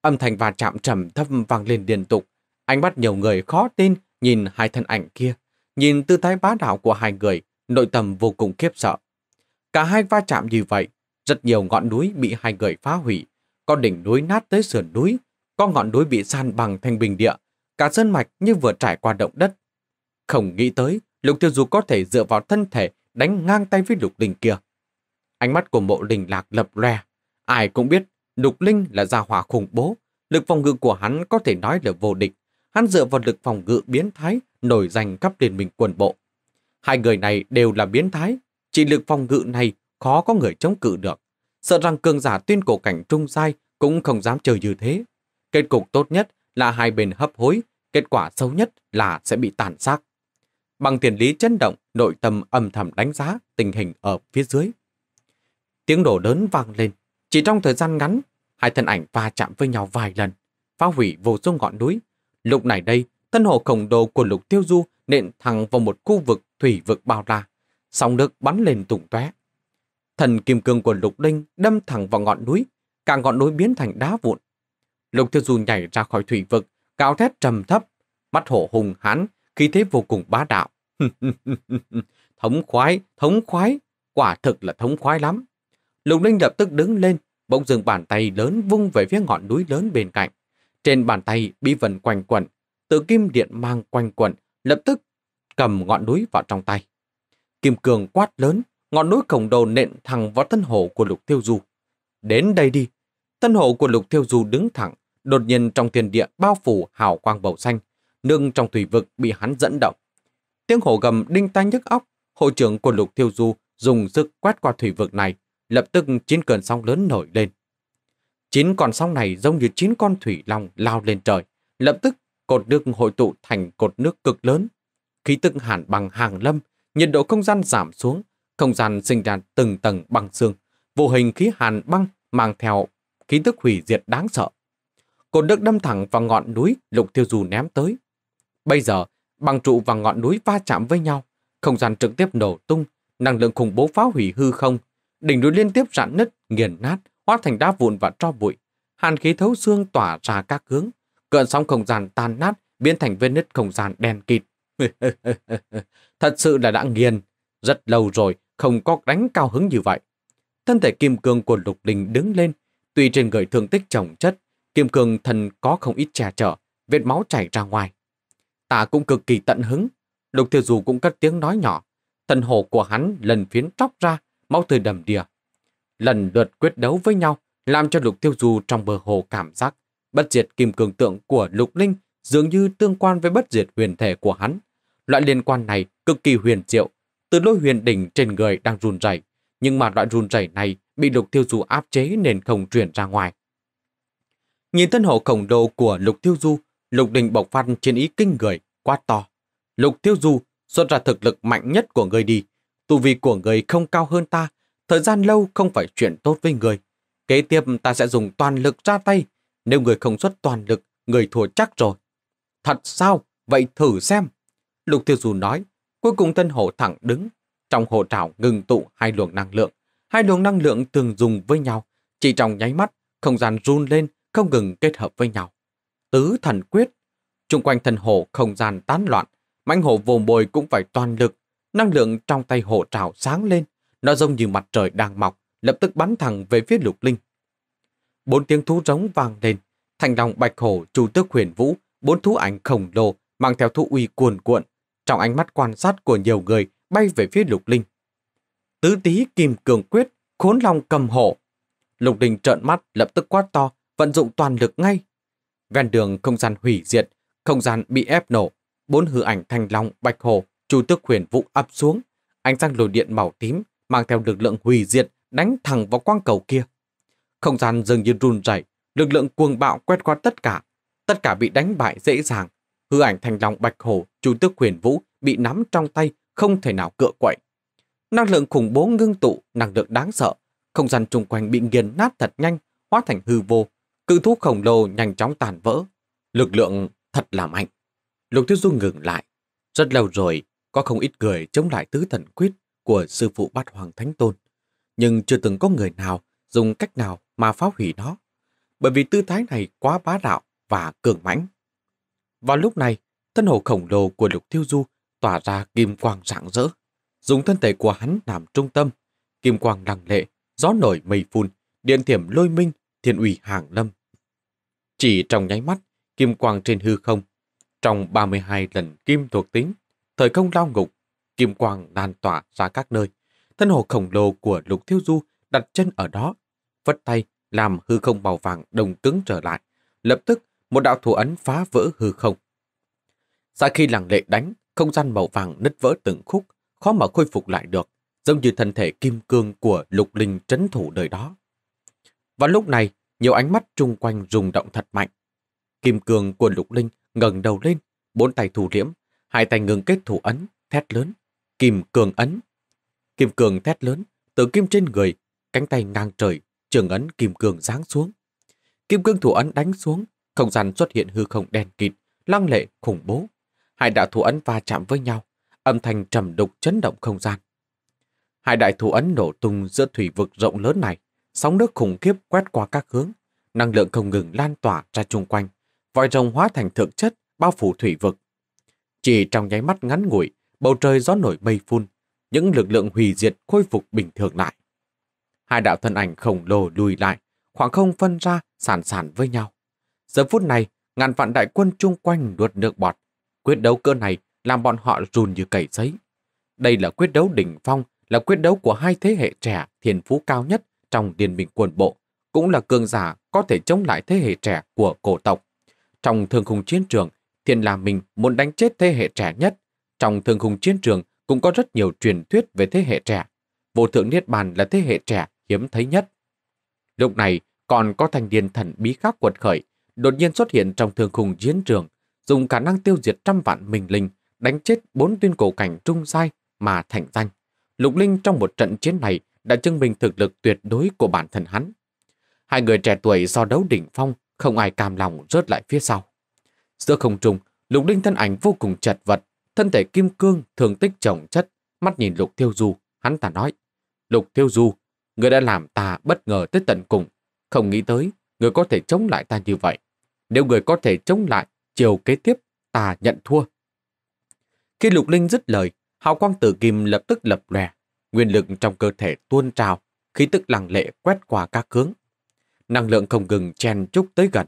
Âm thanh va chạm trầm thâm vang lên liên tục, Ánh mắt nhiều người khó tin nhìn hai thân ảnh kia, nhìn tư thái bá đạo của hai người, nội tâm vô cùng khiếp sợ. Cả hai va chạm như vậy, rất nhiều ngọn núi bị hai người phá hủy, có đỉnh núi nát tới sườn núi, có ngọn núi bị san bằng thành bình địa, cả sơn mạch như vừa trải qua động đất. Không nghĩ tới, lục tiêu dù có thể dựa vào thân thể đánh ngang tay với lục đình kia. Ánh mắt của mộ đình lạc lập loè Ai cũng biết, lục linh là gia hỏa khủng bố. Lực phòng ngự của hắn có thể nói là vô địch hắn dựa vào lực phòng ngự biến thái nổi danh khắp liên minh quần bộ. Hai người này đều là biến thái, chỉ lực phòng ngự này khó có người chống cự được. Sợ rằng cường giả tuyên cổ cảnh trung sai cũng không dám chờ như thế. Kết cục tốt nhất là hai bên hấp hối, kết quả xấu nhất là sẽ bị tàn sát. Bằng tiền lý chấn động, nội tâm âm thầm đánh giá tình hình ở phía dưới. Tiếng đổ lớn vang lên, chỉ trong thời gian ngắn, hai thân ảnh va chạm với nhau vài lần, phá hủy vô số ngọn núi, Lúc này đây, thân hồ khổng đồ của lục tiêu du nện thẳng vào một khu vực thủy vực bao la, sóng nước bắn lên tùng tóe. Thần kim cương của lục linh đâm thẳng vào ngọn núi, cả ngọn núi biến thành đá vụn. Lục tiêu du nhảy ra khỏi thủy vực, cao thét trầm thấp, mắt hổ hùng hán, khí thế vô cùng bá đạo. [laughs] thống khoái, thống khoái, quả thực là thống khoái lắm. Lục Linh lập tức đứng lên, bỗng dừng bàn tay lớn vung về phía ngọn núi lớn bên cạnh. Trên bàn tay bí vần quanh quẩn, từ kim điện mang quanh quẩn, lập tức cầm ngọn núi vào trong tay. Kim cường quát lớn, ngọn núi khổng đầu nện thẳng vào thân hổ của lục tiêu du. Đến đây đi. Thân hổ của lục tiêu du đứng thẳng, đột nhiên trong thiên địa bao phủ hào quang bầu xanh, nương trong thủy vực bị hắn dẫn động. Tiếng hổ gầm đinh tai nhức óc, hội trưởng của lục tiêu du dùng sức quét qua thủy vực này, lập tức chín cơn sóng lớn nổi lên. Chín con sóng này giống như chín con thủy long lao lên trời. Lập tức, cột nước hội tụ thành cột nước cực lớn. Khí tức hàn bằng hàng lâm, nhiệt độ không gian giảm xuống, không gian sinh ra từng tầng băng xương. Vô hình khí hàn băng mang theo khí tức hủy diệt đáng sợ. Cột nước đâm thẳng vào ngọn núi Lục Tiêu Dù ném tới. Bây giờ, băng trụ và ngọn núi va chạm với nhau, không gian trực tiếp nổ tung, năng lượng khủng bố phá hủy hư không, đỉnh núi liên tiếp rạn nứt, nghiền nát, hóa thành đá vụn và tro bụi. Hàn khí thấu xương tỏa ra các hướng, cơn sóng không gian tan nát, biến thành vết nứt không gian đen kịt. [laughs] Thật sự là đã nghiền, rất lâu rồi không có đánh cao hứng như vậy. Thân thể kim cương của lục đình đứng lên, tuy trên người thương tích chồng chất, kim cương thần có không ít che chở, vết máu chảy ra ngoài. Ta cũng cực kỳ tận hứng, lục thiêu dù cũng cất tiếng nói nhỏ, thần hồ của hắn lần phiến tróc ra, máu tươi đầm đìa, lần lượt quyết đấu với nhau, làm cho Lục Tiêu Du trong bờ hồ cảm giác bất diệt kim cường tượng của Lục Linh dường như tương quan với bất diệt huyền thể của hắn. Loại liên quan này cực kỳ huyền diệu, từ lôi huyền đỉnh trên người đang run rẩy, nhưng mà loại run rẩy này bị Lục Tiêu Du áp chế nên không truyền ra ngoài. Nhìn thân hộ khổng lồ của Lục Tiêu Du, Lục Đình bộc phát chiến ý kinh người, quá to. Lục Tiêu Du xuất ra thực lực mạnh nhất của người đi. Tu vi của người không cao hơn ta, Thời gian lâu không phải chuyện tốt với người. Kế tiếp ta sẽ dùng toàn lực ra tay. Nếu người không xuất toàn lực, người thua chắc rồi. Thật sao? Vậy thử xem. Lục tiêu dù nói. Cuối cùng tân hổ thẳng đứng. Trong hồ trảo ngừng tụ hai luồng năng lượng. Hai luồng năng lượng thường dùng với nhau. Chỉ trong nháy mắt, không gian run lên, không ngừng kết hợp với nhau. Tứ thần quyết. Trung quanh thần hồ không gian tán loạn. Mãnh hổ vồ bồi cũng phải toàn lực. Năng lượng trong tay hổ trảo sáng lên, nó giống như mặt trời đang mọc, lập tức bắn thẳng về phía lục linh. Bốn tiếng thú rống vang lên, thành lòng bạch hổ chủ tước huyền vũ, bốn thú ảnh khổng lồ mang theo thú uy cuồn cuộn, trong ánh mắt quan sát của nhiều người bay về phía lục linh. Tứ tí kim cường quyết, khốn long cầm hổ. Lục linh trợn mắt lập tức quát to, vận dụng toàn lực ngay. Ven đường không gian hủy diệt, không gian bị ép nổ, bốn hư ảnh thành long bạch hổ, chu tước huyền vũ ập xuống, ánh sáng lồi điện màu tím mang theo lực lượng hủy diệt đánh thẳng vào quang cầu kia. Không gian dường như run rẩy, lực lượng cuồng bạo quét qua tất cả, tất cả bị đánh bại dễ dàng. Hư ảnh thành lòng bạch hổ, chủ tước huyền vũ bị nắm trong tay, không thể nào cựa quậy. Năng lượng khủng bố ngưng tụ, năng lượng đáng sợ, không gian chung quanh bị nghiền nát thật nhanh, hóa thành hư vô, cự thú khổng lồ nhanh chóng tàn vỡ. Lực lượng thật là mạnh. Lục Tiêu Du ngừng lại. Rất lâu rồi, có không ít người chống lại tứ thần quyết, của sư phụ bát hoàng thánh tôn, nhưng chưa từng có người nào dùng cách nào mà phá hủy nó, bởi vì tư thái này quá bá đạo và cường mãnh. Vào lúc này, thân hồ khổng lồ của Lục Thiêu Du tỏa ra kim quang rạng rỡ, dùng thân thể của hắn làm trung tâm, kim quang đằng lệ, gió nổi mây phun, điện thiểm lôi minh, thiên ủy hàng lâm. Chỉ trong nháy mắt, kim quang trên hư không, trong 32 lần kim thuộc tính, thời không lao ngục kim quang lan tỏa ra các nơi. Thân hồ khổng lồ của Lục thiếu Du đặt chân ở đó, vất tay làm hư không màu vàng đồng cứng trở lại. Lập tức, một đạo thủ ấn phá vỡ hư không. Sau khi làng lệ đánh, không gian màu vàng nứt vỡ từng khúc, khó mà khôi phục lại được, giống như thân thể kim cương của lục linh trấn thủ đời đó. Và lúc này, nhiều ánh mắt chung quanh rung động thật mạnh. Kim cương của lục linh ngẩng đầu lên, bốn tay thủ liễm, hai tay ngừng kết thủ ấn, thét lớn. Kim cường ấn. Kim cường thét lớn, tự kim trên người, cánh tay ngang trời, trường ấn kim cường giáng xuống. Kim cương thủ ấn đánh xuống, không gian xuất hiện hư không đen kịt, lăng lệ, khủng bố. Hai đạo thủ ấn va chạm với nhau, âm thanh trầm đục chấn động không gian. Hai đại thủ ấn nổ tung giữa thủy vực rộng lớn này, sóng nước khủng khiếp quét qua các hướng, năng lượng không ngừng lan tỏa ra chung quanh, vòi rồng hóa thành thượng chất bao phủ thủy vực. Chỉ trong nháy mắt ngắn ngủi, bầu trời gió nổi mây phun, những lực lượng hủy diệt khôi phục bình thường lại. Hai đạo thân ảnh khổng lồ lùi lại, khoảng không phân ra sàn sàn với nhau. Giờ phút này, ngàn vạn đại quân chung quanh nuốt nước bọt. Quyết đấu cơ này làm bọn họ rùn như cầy giấy. Đây là quyết đấu đỉnh phong, là quyết đấu của hai thế hệ trẻ thiền phú cao nhất trong liên minh quân bộ, cũng là cường giả có thể chống lại thế hệ trẻ của cổ tộc. Trong thương khung chiến trường, Thiền La Minh muốn đánh chết thế hệ trẻ nhất trong thương khung chiến trường cũng có rất nhiều truyền thuyết về thế hệ trẻ. Vô thượng Niết Bàn là thế hệ trẻ hiếm thấy nhất. Lúc này còn có thành niên thần bí khác quật khởi, đột nhiên xuất hiện trong thương khung chiến trường, dùng khả năng tiêu diệt trăm vạn minh linh, đánh chết bốn tuyên cổ cảnh trung sai mà thành danh. Lục Linh trong một trận chiến này đã chứng minh thực lực tuyệt đối của bản thân hắn. Hai người trẻ tuổi do đấu đỉnh phong, không ai cam lòng rớt lại phía sau. Giữa không trung, Lục Linh thân ảnh vô cùng chật vật, Thân thể kim cương thường tích chồng chất, mắt nhìn Lục Thiêu Du, hắn ta nói. Lục Thiêu Du, người đã làm ta bất ngờ tới tận cùng. Không nghĩ tới, người có thể chống lại ta như vậy. Nếu người có thể chống lại, chiều kế tiếp, ta nhận thua. Khi Lục Linh dứt lời, hào quang tử kim lập tức lập lòe, nguyên lực trong cơ thể tuôn trào, khí tức lặng lệ quét qua các hướng. Năng lượng không ngừng chen chúc tới gần.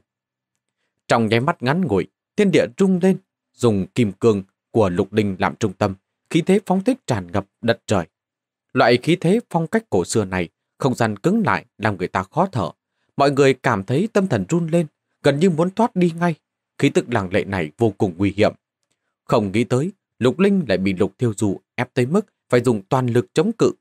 Trong nháy mắt ngắn ngủi, thiên địa rung lên, dùng kim cương của Lục Đình làm trung tâm, khí thế phóng thích tràn ngập đất trời. Loại khí thế phong cách cổ xưa này, không gian cứng lại làm người ta khó thở. Mọi người cảm thấy tâm thần run lên, gần như muốn thoát đi ngay. Khí tức làng lệ này vô cùng nguy hiểm. Không nghĩ tới, Lục Linh lại bị Lục Thiêu Dù ép tới mức phải dùng toàn lực chống cự.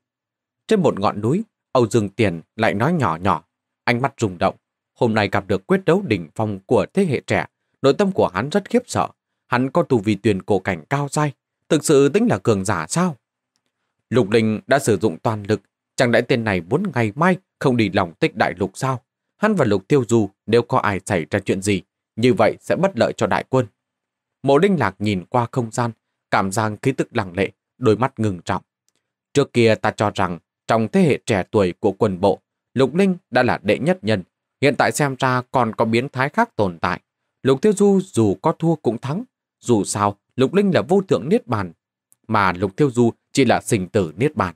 Trên một ngọn núi, Âu Dương Tiền lại nói nhỏ nhỏ, ánh mắt rung động. Hôm nay gặp được quyết đấu đỉnh phong của thế hệ trẻ, nội tâm của hắn rất khiếp sợ, hắn có tu vi tuyển cổ cảnh cao dai, thực sự tính là cường giả sao? Lục Linh đã sử dụng toàn lực, chẳng lẽ tên này muốn ngày mai không đi lòng tích đại lục sao? Hắn và Lục Tiêu Du nếu có ai xảy ra chuyện gì, như vậy sẽ bất lợi cho đại quân. Mộ Linh Lạc nhìn qua không gian, cảm giác khí tức lặng lệ, đôi mắt ngừng trọng. Trước kia ta cho rằng, trong thế hệ trẻ tuổi của quần bộ, Lục Linh đã là đệ nhất nhân, hiện tại xem ra còn có biến thái khác tồn tại. Lục Tiêu Du dù có thua cũng thắng, dù sao, Lục Linh là vô thượng Niết Bàn, mà Lục Thiêu Du chỉ là sinh tử Niết Bàn.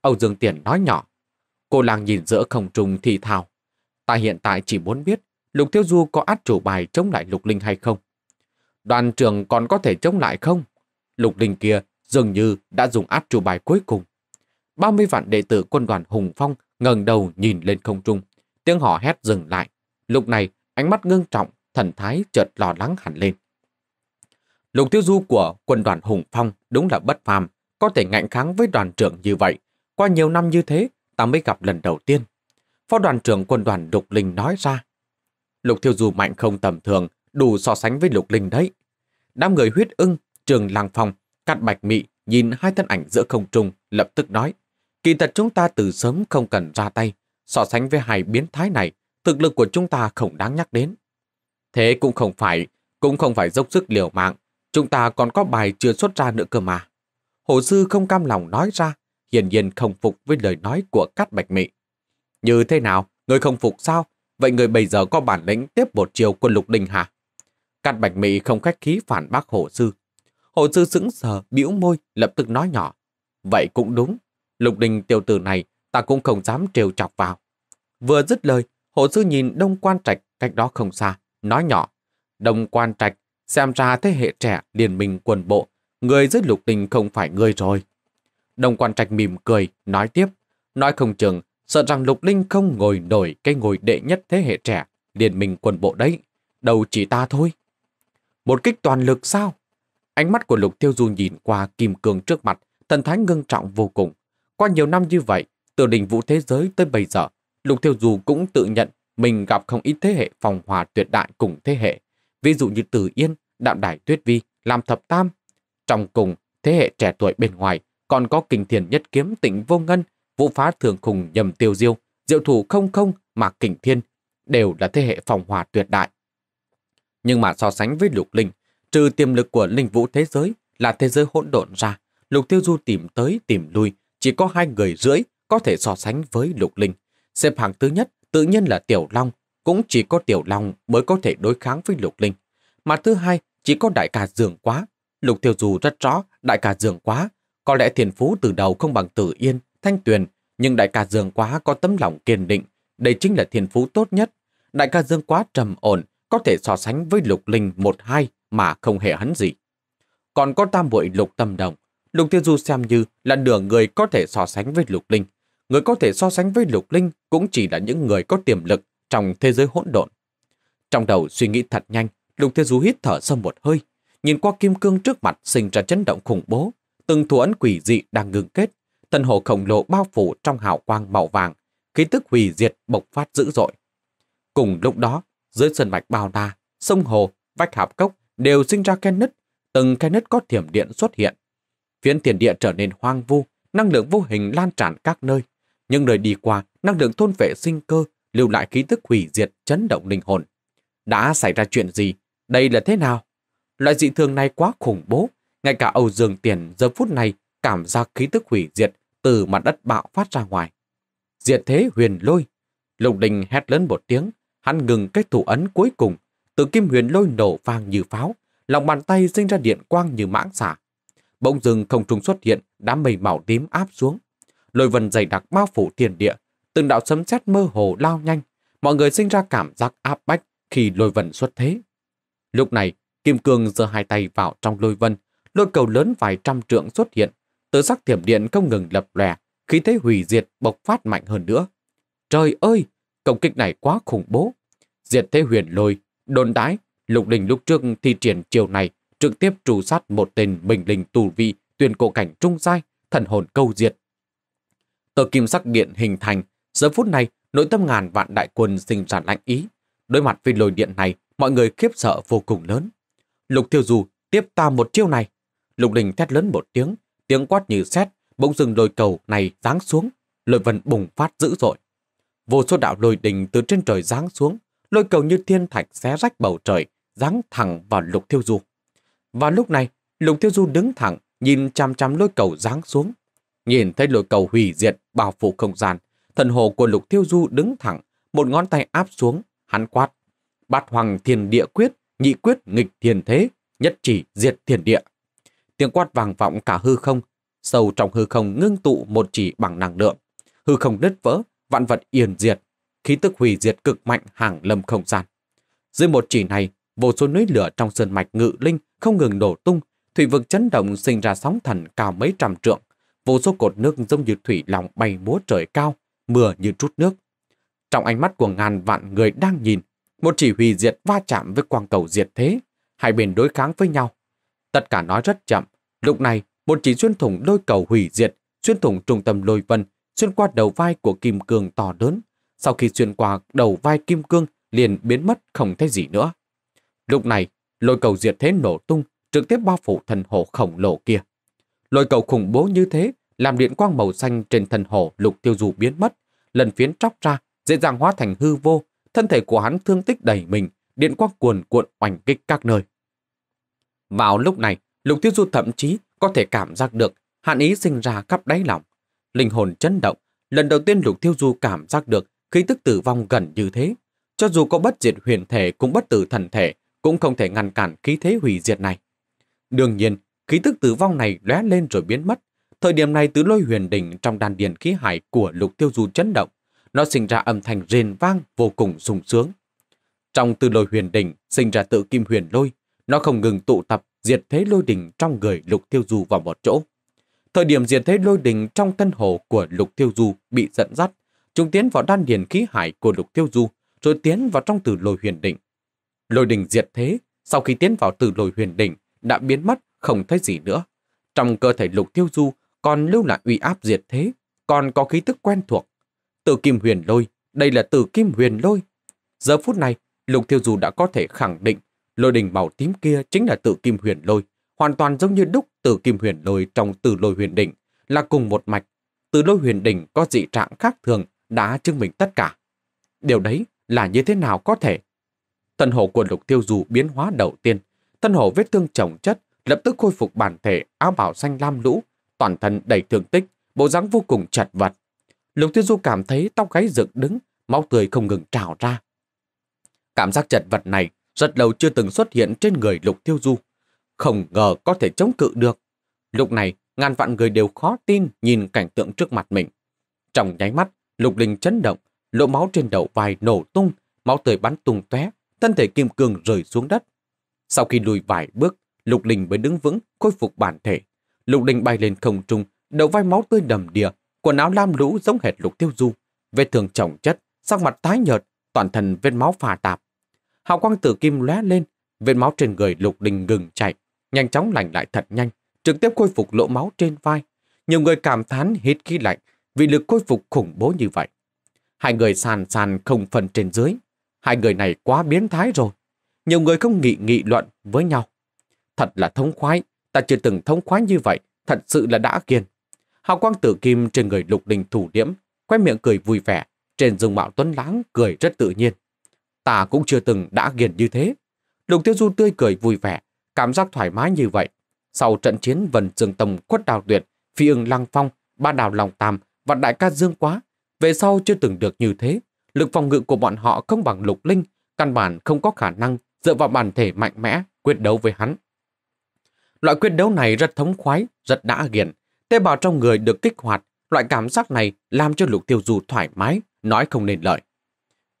Âu Dương tiền nói nhỏ, cô làng nhìn giữa không trung thì thào. Ta hiện tại chỉ muốn biết Lục Thiêu Du có át chủ bài chống lại Lục Linh hay không? Đoàn trưởng còn có thể chống lại không? Lục Linh kia dường như đã dùng át chủ bài cuối cùng. 30 vạn đệ tử quân đoàn Hùng Phong ngẩng đầu nhìn lên không trung. Tiếng hò hét dừng lại. Lúc này, ánh mắt ngưng trọng, thần thái chợt lo lắng hẳn lên. Lục Tiêu Du của quân đoàn Hùng Phong đúng là bất phàm, có thể ngạnh kháng với đoàn trưởng như vậy. Qua nhiều năm như thế, ta mới gặp lần đầu tiên. Phó đoàn trưởng quân đoàn Lục Linh nói ra. Lục Tiêu Du mạnh không tầm thường, đủ so sánh với Lục Linh đấy. Đám người huyết ưng, trường làng phòng, cắt bạch mị nhìn hai thân ảnh giữa không trung, lập tức nói. Kỳ thật chúng ta từ sớm không cần ra tay, so sánh với hai biến thái này, thực lực của chúng ta không đáng nhắc đến. Thế cũng không phải, cũng không phải dốc sức liều mạng Chúng ta còn có bài chưa xuất ra nữa cơ mà. Hồ Sư không cam lòng nói ra, hiển nhiên không phục với lời nói của Cát Bạch Mị. Như thế nào? Người không phục sao? Vậy người bây giờ có bản lĩnh tiếp một chiều quân lục đình hả? Cát Bạch Mị không khách khí phản bác Hồ Sư. Hồ Sư sững sờ, bĩu môi, lập tức nói nhỏ. Vậy cũng đúng. Lục đình tiêu tử này, ta cũng không dám trêu chọc vào. Vừa dứt lời, Hồ Sư nhìn Đông Quan Trạch cách đó không xa, nói nhỏ. Đông Quan Trạch Xem ra thế hệ trẻ liên minh quần bộ, người dưới lục đình không phải người rồi. Đồng quan trạch mỉm cười, nói tiếp. Nói không chừng, sợ rằng lục linh không ngồi nổi cái ngồi đệ nhất thế hệ trẻ, liên minh quần bộ đấy. Đầu chỉ ta thôi. Một kích toàn lực sao? Ánh mắt của lục tiêu du nhìn qua kim cương trước mặt, thần thái ngưng trọng vô cùng. Qua nhiều năm như vậy, từ đỉnh vũ thế giới tới bây giờ, lục tiêu du cũng tự nhận mình gặp không ít thế hệ phòng hòa tuyệt đại cùng thế hệ ví dụ như Tử Yên, Đạm Đài Tuyết Vi, Lam Thập Tam. Trong cùng, thế hệ trẻ tuổi bên ngoài còn có kình thiền nhất kiếm tịnh vô ngân, vũ phá thường khùng nhầm tiêu diêu, diệu thủ không không mà kình thiên, đều là thế hệ phòng hòa tuyệt đại. Nhưng mà so sánh với lục linh, trừ tiềm lực của linh vũ thế giới là thế giới hỗn độn ra, lục tiêu du tìm tới tìm lui, chỉ có hai người rưỡi có thể so sánh với lục linh. Xếp hàng thứ nhất tự nhiên là Tiểu Long cũng chỉ có Tiểu Long mới có thể đối kháng với Lục Linh. Mà thứ hai, chỉ có đại ca dường quá. Lục Tiêu dù rất rõ đại ca dường quá. Có lẽ thiền phú từ đầu không bằng Tử Yên, Thanh Tuyền, nhưng đại ca dường quá có tấm lòng kiên định. Đây chính là thiền phú tốt nhất. Đại ca dương quá trầm ổn, có thể so sánh với Lục Linh một hai mà không hề hấn gì. Còn có tam bội Lục Tâm Đồng. Lục Tiêu Du xem như là nửa người có thể so sánh với Lục Linh. Người có thể so sánh với Lục Linh cũng chỉ là những người có tiềm lực, trong thế giới hỗn độn. Trong đầu suy nghĩ thật nhanh, Lục thế Du hít thở sâu một hơi, nhìn qua kim cương trước mặt sinh ra chấn động khủng bố, từng thủ ấn quỷ dị đang ngừng kết, thân hồ khổng lồ bao phủ trong hào quang màu vàng, khí tức hủy diệt bộc phát dữ dội. Cùng lúc đó, dưới sân mạch bao la, sông hồ, vách hạp cốc đều sinh ra khe nứt, từng khe nứt có thiểm điện xuất hiện. Phiến tiền địa trở nên hoang vu, năng lượng vô hình lan tràn các nơi. Nhưng đời đi qua, năng lượng thôn vệ sinh cơ lưu lại khí tức hủy diệt chấn động linh hồn. Đã xảy ra chuyện gì? Đây là thế nào? Loại dị thường này quá khủng bố. Ngay cả Âu Dương Tiền giờ phút này cảm giác khí tức hủy diệt từ mặt đất bạo phát ra ngoài. Diệt thế huyền lôi. Lục đình hét lớn một tiếng. Hắn ngừng cái thủ ấn cuối cùng. Từ kim huyền lôi nổ vang như pháo. Lòng bàn tay sinh ra điện quang như mãng xả. Bỗng dưng không trùng xuất hiện đám mây màu tím áp xuống. Lôi vần dày đặc bao phủ thiên địa từng đạo sấm sét mơ hồ lao nhanh, mọi người sinh ra cảm giác áp bách khi lôi vân xuất thế. Lúc này, Kim Cương giơ hai tay vào trong lôi vân, lôi cầu lớn vài trăm trượng xuất hiện, tứ sắc thiểm điện không ngừng lập lòe, khí thế hủy diệt bộc phát mạnh hơn nữa. Trời ơi, công kích này quá khủng bố. Diệt thế huyền lôi, đồn đái, lục đình lúc trước thi triển chiều này trực tiếp trù sát một tên bình linh tù vị tuyên cổ cảnh trung giai, thần hồn câu diệt. Tờ kim sắc điện hình thành Giờ phút này, nội tâm ngàn vạn đại quân sinh ra lạnh ý. Đối mặt với lôi điện này, mọi người khiếp sợ vô cùng lớn. Lục Tiêu Du tiếp ta một chiêu này. Lục Đình thét lớn một tiếng, tiếng quát như sét, bỗng dừng lôi cầu này giáng xuống, lôi vân bùng phát dữ dội. Vô số đạo lôi đình từ trên trời giáng xuống, lôi cầu như thiên thạch xé rách bầu trời, giáng thẳng vào Lục Tiêu Du. Và lúc này, Lục Tiêu Du đứng thẳng, nhìn chăm chăm lôi cầu giáng xuống. Nhìn thấy lôi cầu hủy diệt bao phủ không gian, Thần hồ của Lục Tiêu Du đứng thẳng, một ngón tay áp xuống, hắn quát. Bát hoàng thiền địa quyết, nhị quyết nghịch thiền thế, nhất chỉ diệt thiền địa. Tiếng quát vàng vọng cả hư không, sâu trong hư không ngưng tụ một chỉ bằng năng lượng. Hư không đứt vỡ, vạn vật yên diệt, khí tức hủy diệt cực mạnh hàng lâm không gian. Dưới một chỉ này, vô số núi lửa trong sơn mạch ngự linh không ngừng đổ tung, thủy vực chấn động sinh ra sóng thần cao mấy trăm trượng, vô số cột nước giống như thủy lòng bay múa trời cao, mưa như trút nước. Trong ánh mắt của ngàn vạn người đang nhìn, một chỉ huy diệt va chạm với quang cầu diệt thế, hai bên đối kháng với nhau. Tất cả nói rất chậm, lúc này một chỉ xuyên thủng đôi cầu hủy diệt, xuyên thủng trung tâm lôi vân, xuyên qua đầu vai của kim cương to lớn. Sau khi xuyên qua đầu vai kim cương, liền biến mất không thấy gì nữa. Lúc này, lôi cầu diệt thế nổ tung, trực tiếp bao phủ thần hồ khổng lồ kia. Lôi cầu khủng bố như thế, làm điện quang màu xanh trên thần hồ lục tiêu dù biến mất, lần phiến tróc ra, dễ dàng hóa thành hư vô, thân thể của hắn thương tích đầy mình, điện quang cuồn cuộn oanh kích các nơi. Vào lúc này, lục tiêu du thậm chí có thể cảm giác được hạn ý sinh ra khắp đáy lòng. Linh hồn chấn động, lần đầu tiên lục tiêu du cảm giác được khí tức tử vong gần như thế. Cho dù có bất diệt huyền thể cũng bất tử thần thể, cũng không thể ngăn cản khí thế hủy diệt này. Đương nhiên, khí tức tử vong này lóe lên rồi biến mất, Thời điểm này tứ lôi huyền đỉnh trong đàn điền khí hải của lục tiêu du chấn động, nó sinh ra âm thanh rền vang vô cùng sung sướng. Trong tứ lôi huyền đỉnh sinh ra tự kim huyền lôi, nó không ngừng tụ tập diệt thế lôi đỉnh trong người lục tiêu du vào một chỗ. Thời điểm diệt thế lôi đỉnh trong thân hồ của lục tiêu du bị dẫn dắt, chúng tiến vào đan điền khí hải của lục tiêu du, rồi tiến vào trong tử lôi huyền đỉnh. Lôi đỉnh diệt thế, sau khi tiến vào tử lôi huyền đỉnh, đã biến mất không thấy gì nữa. Trong cơ thể lục tiêu du còn lưu lại uy áp diệt thế, còn có khí tức quen thuộc. tử kim huyền lôi, đây là tử kim huyền lôi. Giờ phút này, Lục Thiêu Dù đã có thể khẳng định lôi đình màu tím kia chính là tử kim huyền lôi, hoàn toàn giống như đúc tử kim huyền lôi trong tử lôi huyền đỉnh, là cùng một mạch. tử lôi huyền đỉnh có dị trạng khác thường đã chứng minh tất cả. Điều đấy là như thế nào có thể? Thân hổ của lục tiêu dù biến hóa đầu tiên, thân hổ vết thương chồng chất, lập tức khôi phục bản thể áo bảo xanh lam lũ, toàn thân đầy thương tích, bộ dáng vô cùng chật vật. Lục Thiên Du cảm thấy tóc gáy dựng đứng, máu tươi không ngừng trào ra. Cảm giác chật vật này rất lâu chưa từng xuất hiện trên người Lục Thiêu Du. Không ngờ có thể chống cự được. Lúc này, ngàn vạn người đều khó tin nhìn cảnh tượng trước mặt mình. Trong nháy mắt, Lục Linh chấn động, lỗ máu trên đầu vai nổ tung, máu tươi bắn tung tóe, thân thể kim cương rơi xuống đất. Sau khi lùi vài bước, Lục Linh mới đứng vững, khôi phục bản thể, Lục đình bay lên không trung, đầu vai máu tươi đầm đìa, quần áo lam lũ giống hệt lục tiêu du, vết thương chồng chất, sắc mặt tái nhợt, toàn thân vết máu phà tạp. Hào quang tử kim lóe lên, vết máu trên người lục đình ngừng chảy, nhanh chóng lành lại thật nhanh, trực tiếp khôi phục lỗ máu trên vai. Nhiều người cảm thán hít khí lạnh vì lực khôi phục khủng bố như vậy. Hai người sàn sàn không phần trên dưới. Hai người này quá biến thái rồi. Nhiều người không nghị nghị luận với nhau. Thật là thống khoái ta chưa từng thống khoái như vậy, thật sự là đã kiên. Hào quang tử kim trên người lục đình thủ điểm, quét miệng cười vui vẻ, trên dung mạo tuấn láng cười rất tự nhiên. Ta cũng chưa từng đã nghiền như thế. Lục tiêu du tươi cười vui vẻ, cảm giác thoải mái như vậy. Sau trận chiến vần dương tông quất đào tuyệt, phi ưng lăng phong, ba đào lòng tam và đại ca dương quá, về sau chưa từng được như thế. Lực phòng ngự của bọn họ không bằng lục linh, căn bản không có khả năng dựa vào bản thể mạnh mẽ quyết đấu với hắn. Loại quyết đấu này rất thống khoái, rất đã nghiền. Tế bào trong người được kích hoạt, loại cảm giác này làm cho Lục Tiêu Du thoải mái, nói không nên lời.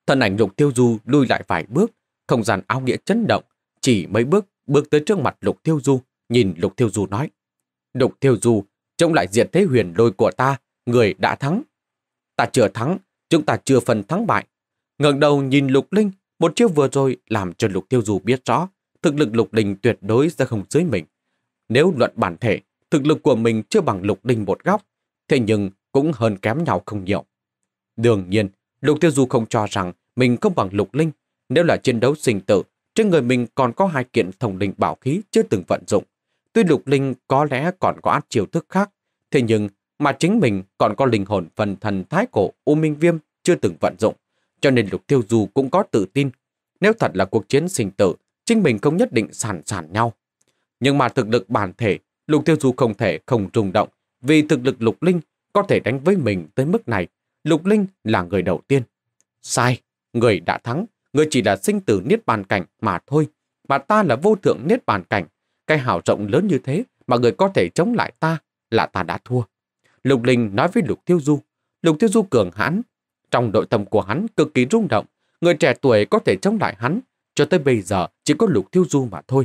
Thân ảnh Lục Tiêu Du lui lại vài bước, không gian áo nghĩa chấn động, chỉ mấy bước bước tới trước mặt Lục Tiêu Du, nhìn Lục Tiêu Du nói. Lục Tiêu Du, trông lại diện thế huyền lôi của ta, người đã thắng. Ta chưa thắng, chúng ta chưa phần thắng bại. ngẩng đầu nhìn Lục Linh, một chiêu vừa rồi làm cho Lục Tiêu Du biết rõ, thực lực Lục Linh tuyệt đối sẽ không dưới mình. Nếu luận bản thể, thực lực của mình chưa bằng lục đinh một góc, thế nhưng cũng hơn kém nhau không nhiều. Đương nhiên, lục tiêu du không cho rằng mình không bằng lục linh. Nếu là chiến đấu sinh tử, trên người mình còn có hai kiện thông linh bảo khí chưa từng vận dụng. Tuy lục linh có lẽ còn có át chiều thức khác, thế nhưng mà chính mình còn có linh hồn phần thần thái cổ U Minh Viêm chưa từng vận dụng, cho nên lục tiêu du cũng có tự tin. Nếu thật là cuộc chiến sinh tử, chính mình không nhất định sàn sàn nhau, nhưng mà thực lực bản thể, Lục Tiêu Du không thể không rung động, vì thực lực Lục Linh có thể đánh với mình tới mức này. Lục Linh là người đầu tiên. Sai, người đã thắng, người chỉ là sinh tử niết bàn cảnh mà thôi, mà ta là vô thượng niết bàn cảnh. Cái hào rộng lớn như thế mà người có thể chống lại ta là ta đã thua. Lục Linh nói với Lục Tiêu Du. Lục Tiêu Du cường hãn. Trong nội tâm của hắn cực kỳ rung động. Người trẻ tuổi có thể chống lại hắn. Cho tới bây giờ chỉ có Lục Tiêu Du mà thôi.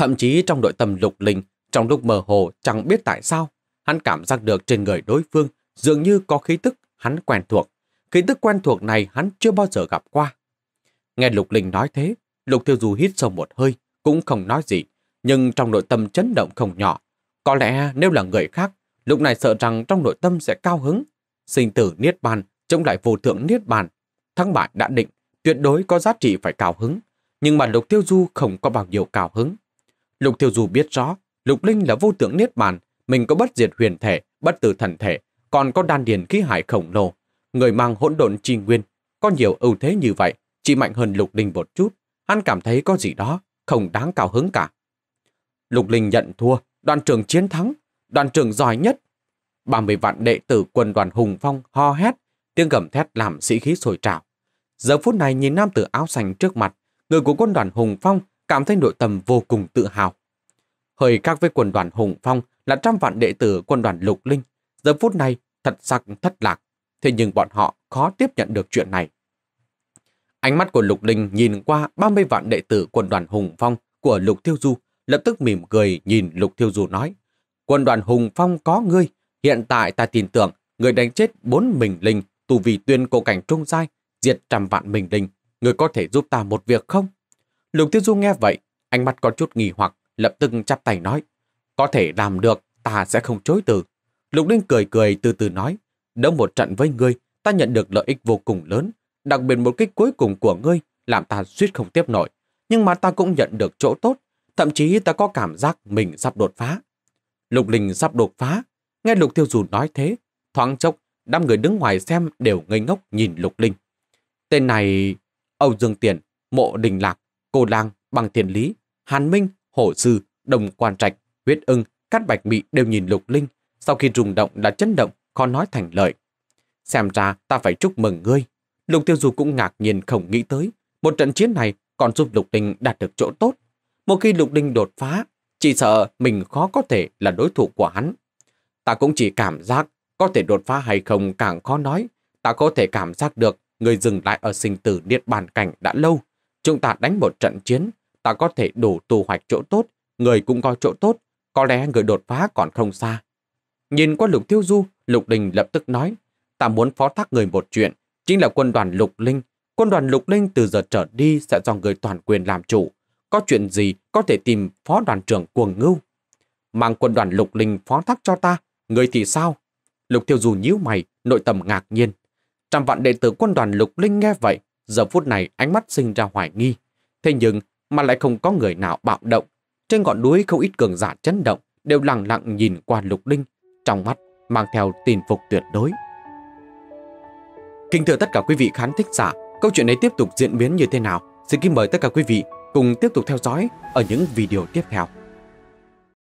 Thậm chí trong nội tâm lục linh, trong lúc mờ hồ chẳng biết tại sao, hắn cảm giác được trên người đối phương dường như có khí tức hắn quen thuộc. Khí tức quen thuộc này hắn chưa bao giờ gặp qua. Nghe lục linh nói thế, lục tiêu du hít sâu một hơi, cũng không nói gì, nhưng trong nội tâm chấn động không nhỏ. Có lẽ nếu là người khác, lúc này sợ rằng trong nội tâm sẽ cao hứng. Sinh tử Niết Bàn chống lại vô thượng Niết Bàn. Thắng bại đã định, tuyệt đối có giá trị phải cao hứng. Nhưng mà Lục Tiêu Du không có bao nhiêu cao hứng. Lục Thiều Du biết rõ, Lục Linh là vô tướng niết bàn, mình có bất diệt huyền thể, bất tử thần thể, còn có đan điền khí hải khổng lồ, người mang hỗn độn chi nguyên, có nhiều ưu thế như vậy, chỉ mạnh hơn Lục Linh một chút, hắn cảm thấy có gì đó không đáng cao hứng cả. Lục Linh nhận thua, đoàn trưởng chiến thắng, đoàn trưởng giỏi nhất. 30 vạn đệ tử quân đoàn hùng phong ho hét, tiếng gầm thét làm sĩ khí sôi trào. Giờ phút này nhìn nam tử áo xanh trước mặt, người của quân đoàn hùng phong cảm thấy nội tâm vô cùng tự hào. Hơi khác với quân đoàn Hùng Phong là trăm vạn đệ tử quân đoàn Lục Linh, giờ phút này thật sắc thất lạc, thế nhưng bọn họ khó tiếp nhận được chuyện này. Ánh mắt của Lục Linh nhìn qua 30 vạn đệ tử quân đoàn Hùng Phong của Lục Tiêu Du, lập tức mỉm cười nhìn Lục Tiêu Du nói, quân đoàn Hùng Phong có ngươi, hiện tại ta tin tưởng người đánh chết bốn mình linh, tù vì tuyên cổ cảnh trung giai, diệt trăm vạn mình linh, người có thể giúp ta một việc không? Lục Tiêu Du nghe vậy, ánh mắt có chút nghỉ hoặc, lập tức chắp tay nói. Có thể làm được, ta sẽ không chối từ. Lục Linh cười cười từ từ nói. Đấu một trận với ngươi, ta nhận được lợi ích vô cùng lớn. Đặc biệt một kích cuối cùng của ngươi làm ta suýt không tiếp nổi. Nhưng mà ta cũng nhận được chỗ tốt. Thậm chí ta có cảm giác mình sắp đột phá. Lục Linh sắp đột phá. Nghe Lục Tiêu Du nói thế, thoáng chốc, đám người đứng ngoài xem đều ngây ngốc nhìn Lục Linh. Tên này, Âu Dương Tiền, Mộ Đình Lạc, Cô Lang, Bằng Thiền Lý, Hàn Minh, Hổ Sư, Đồng Quan Trạch, Huyết ưng, Cát Bạch Mị đều nhìn Lục Linh. Sau khi rung động đã chấn động, khó nói thành lời. Xem ra ta phải chúc mừng ngươi. Lục Tiêu Du cũng ngạc nhiên không nghĩ tới. Một trận chiến này còn giúp Lục Linh đạt được chỗ tốt. Một khi Lục Linh đột phá, chỉ sợ mình khó có thể là đối thủ của hắn. Ta cũng chỉ cảm giác có thể đột phá hay không càng khó nói. Ta có thể cảm giác được người dừng lại ở sinh tử Niết Bàn Cảnh đã lâu. Chúng ta đánh một trận chiến, ta có thể đủ tu hoạch chỗ tốt, người cũng có chỗ tốt, có lẽ người đột phá còn không xa. Nhìn qua Lục Tiêu Du, Lục Đình lập tức nói, ta muốn phó thác người một chuyện, chính là quân đoàn Lục Linh. Quân đoàn Lục Linh từ giờ trở đi sẽ do người toàn quyền làm chủ. Có chuyện gì có thể tìm phó đoàn trưởng Cuồng Ngưu. Mang quân đoàn Lục Linh phó thác cho ta, người thì sao? Lục Tiêu Du nhíu mày, nội tâm ngạc nhiên. Trăm vạn đệ tử quân đoàn Lục Linh nghe vậy, Giờ phút này ánh mắt sinh ra hoài nghi. Thế nhưng mà lại không có người nào bạo động. Trên ngọn núi không ít cường giả chấn động đều lặng lặng nhìn qua lục đinh Trong mắt mang theo tin phục tuyệt đối. Kính thưa tất cả quý vị khán thích giả, câu chuyện này tiếp tục diễn biến như thế nào? Xin kính mời tất cả quý vị cùng tiếp tục theo dõi ở những video tiếp theo.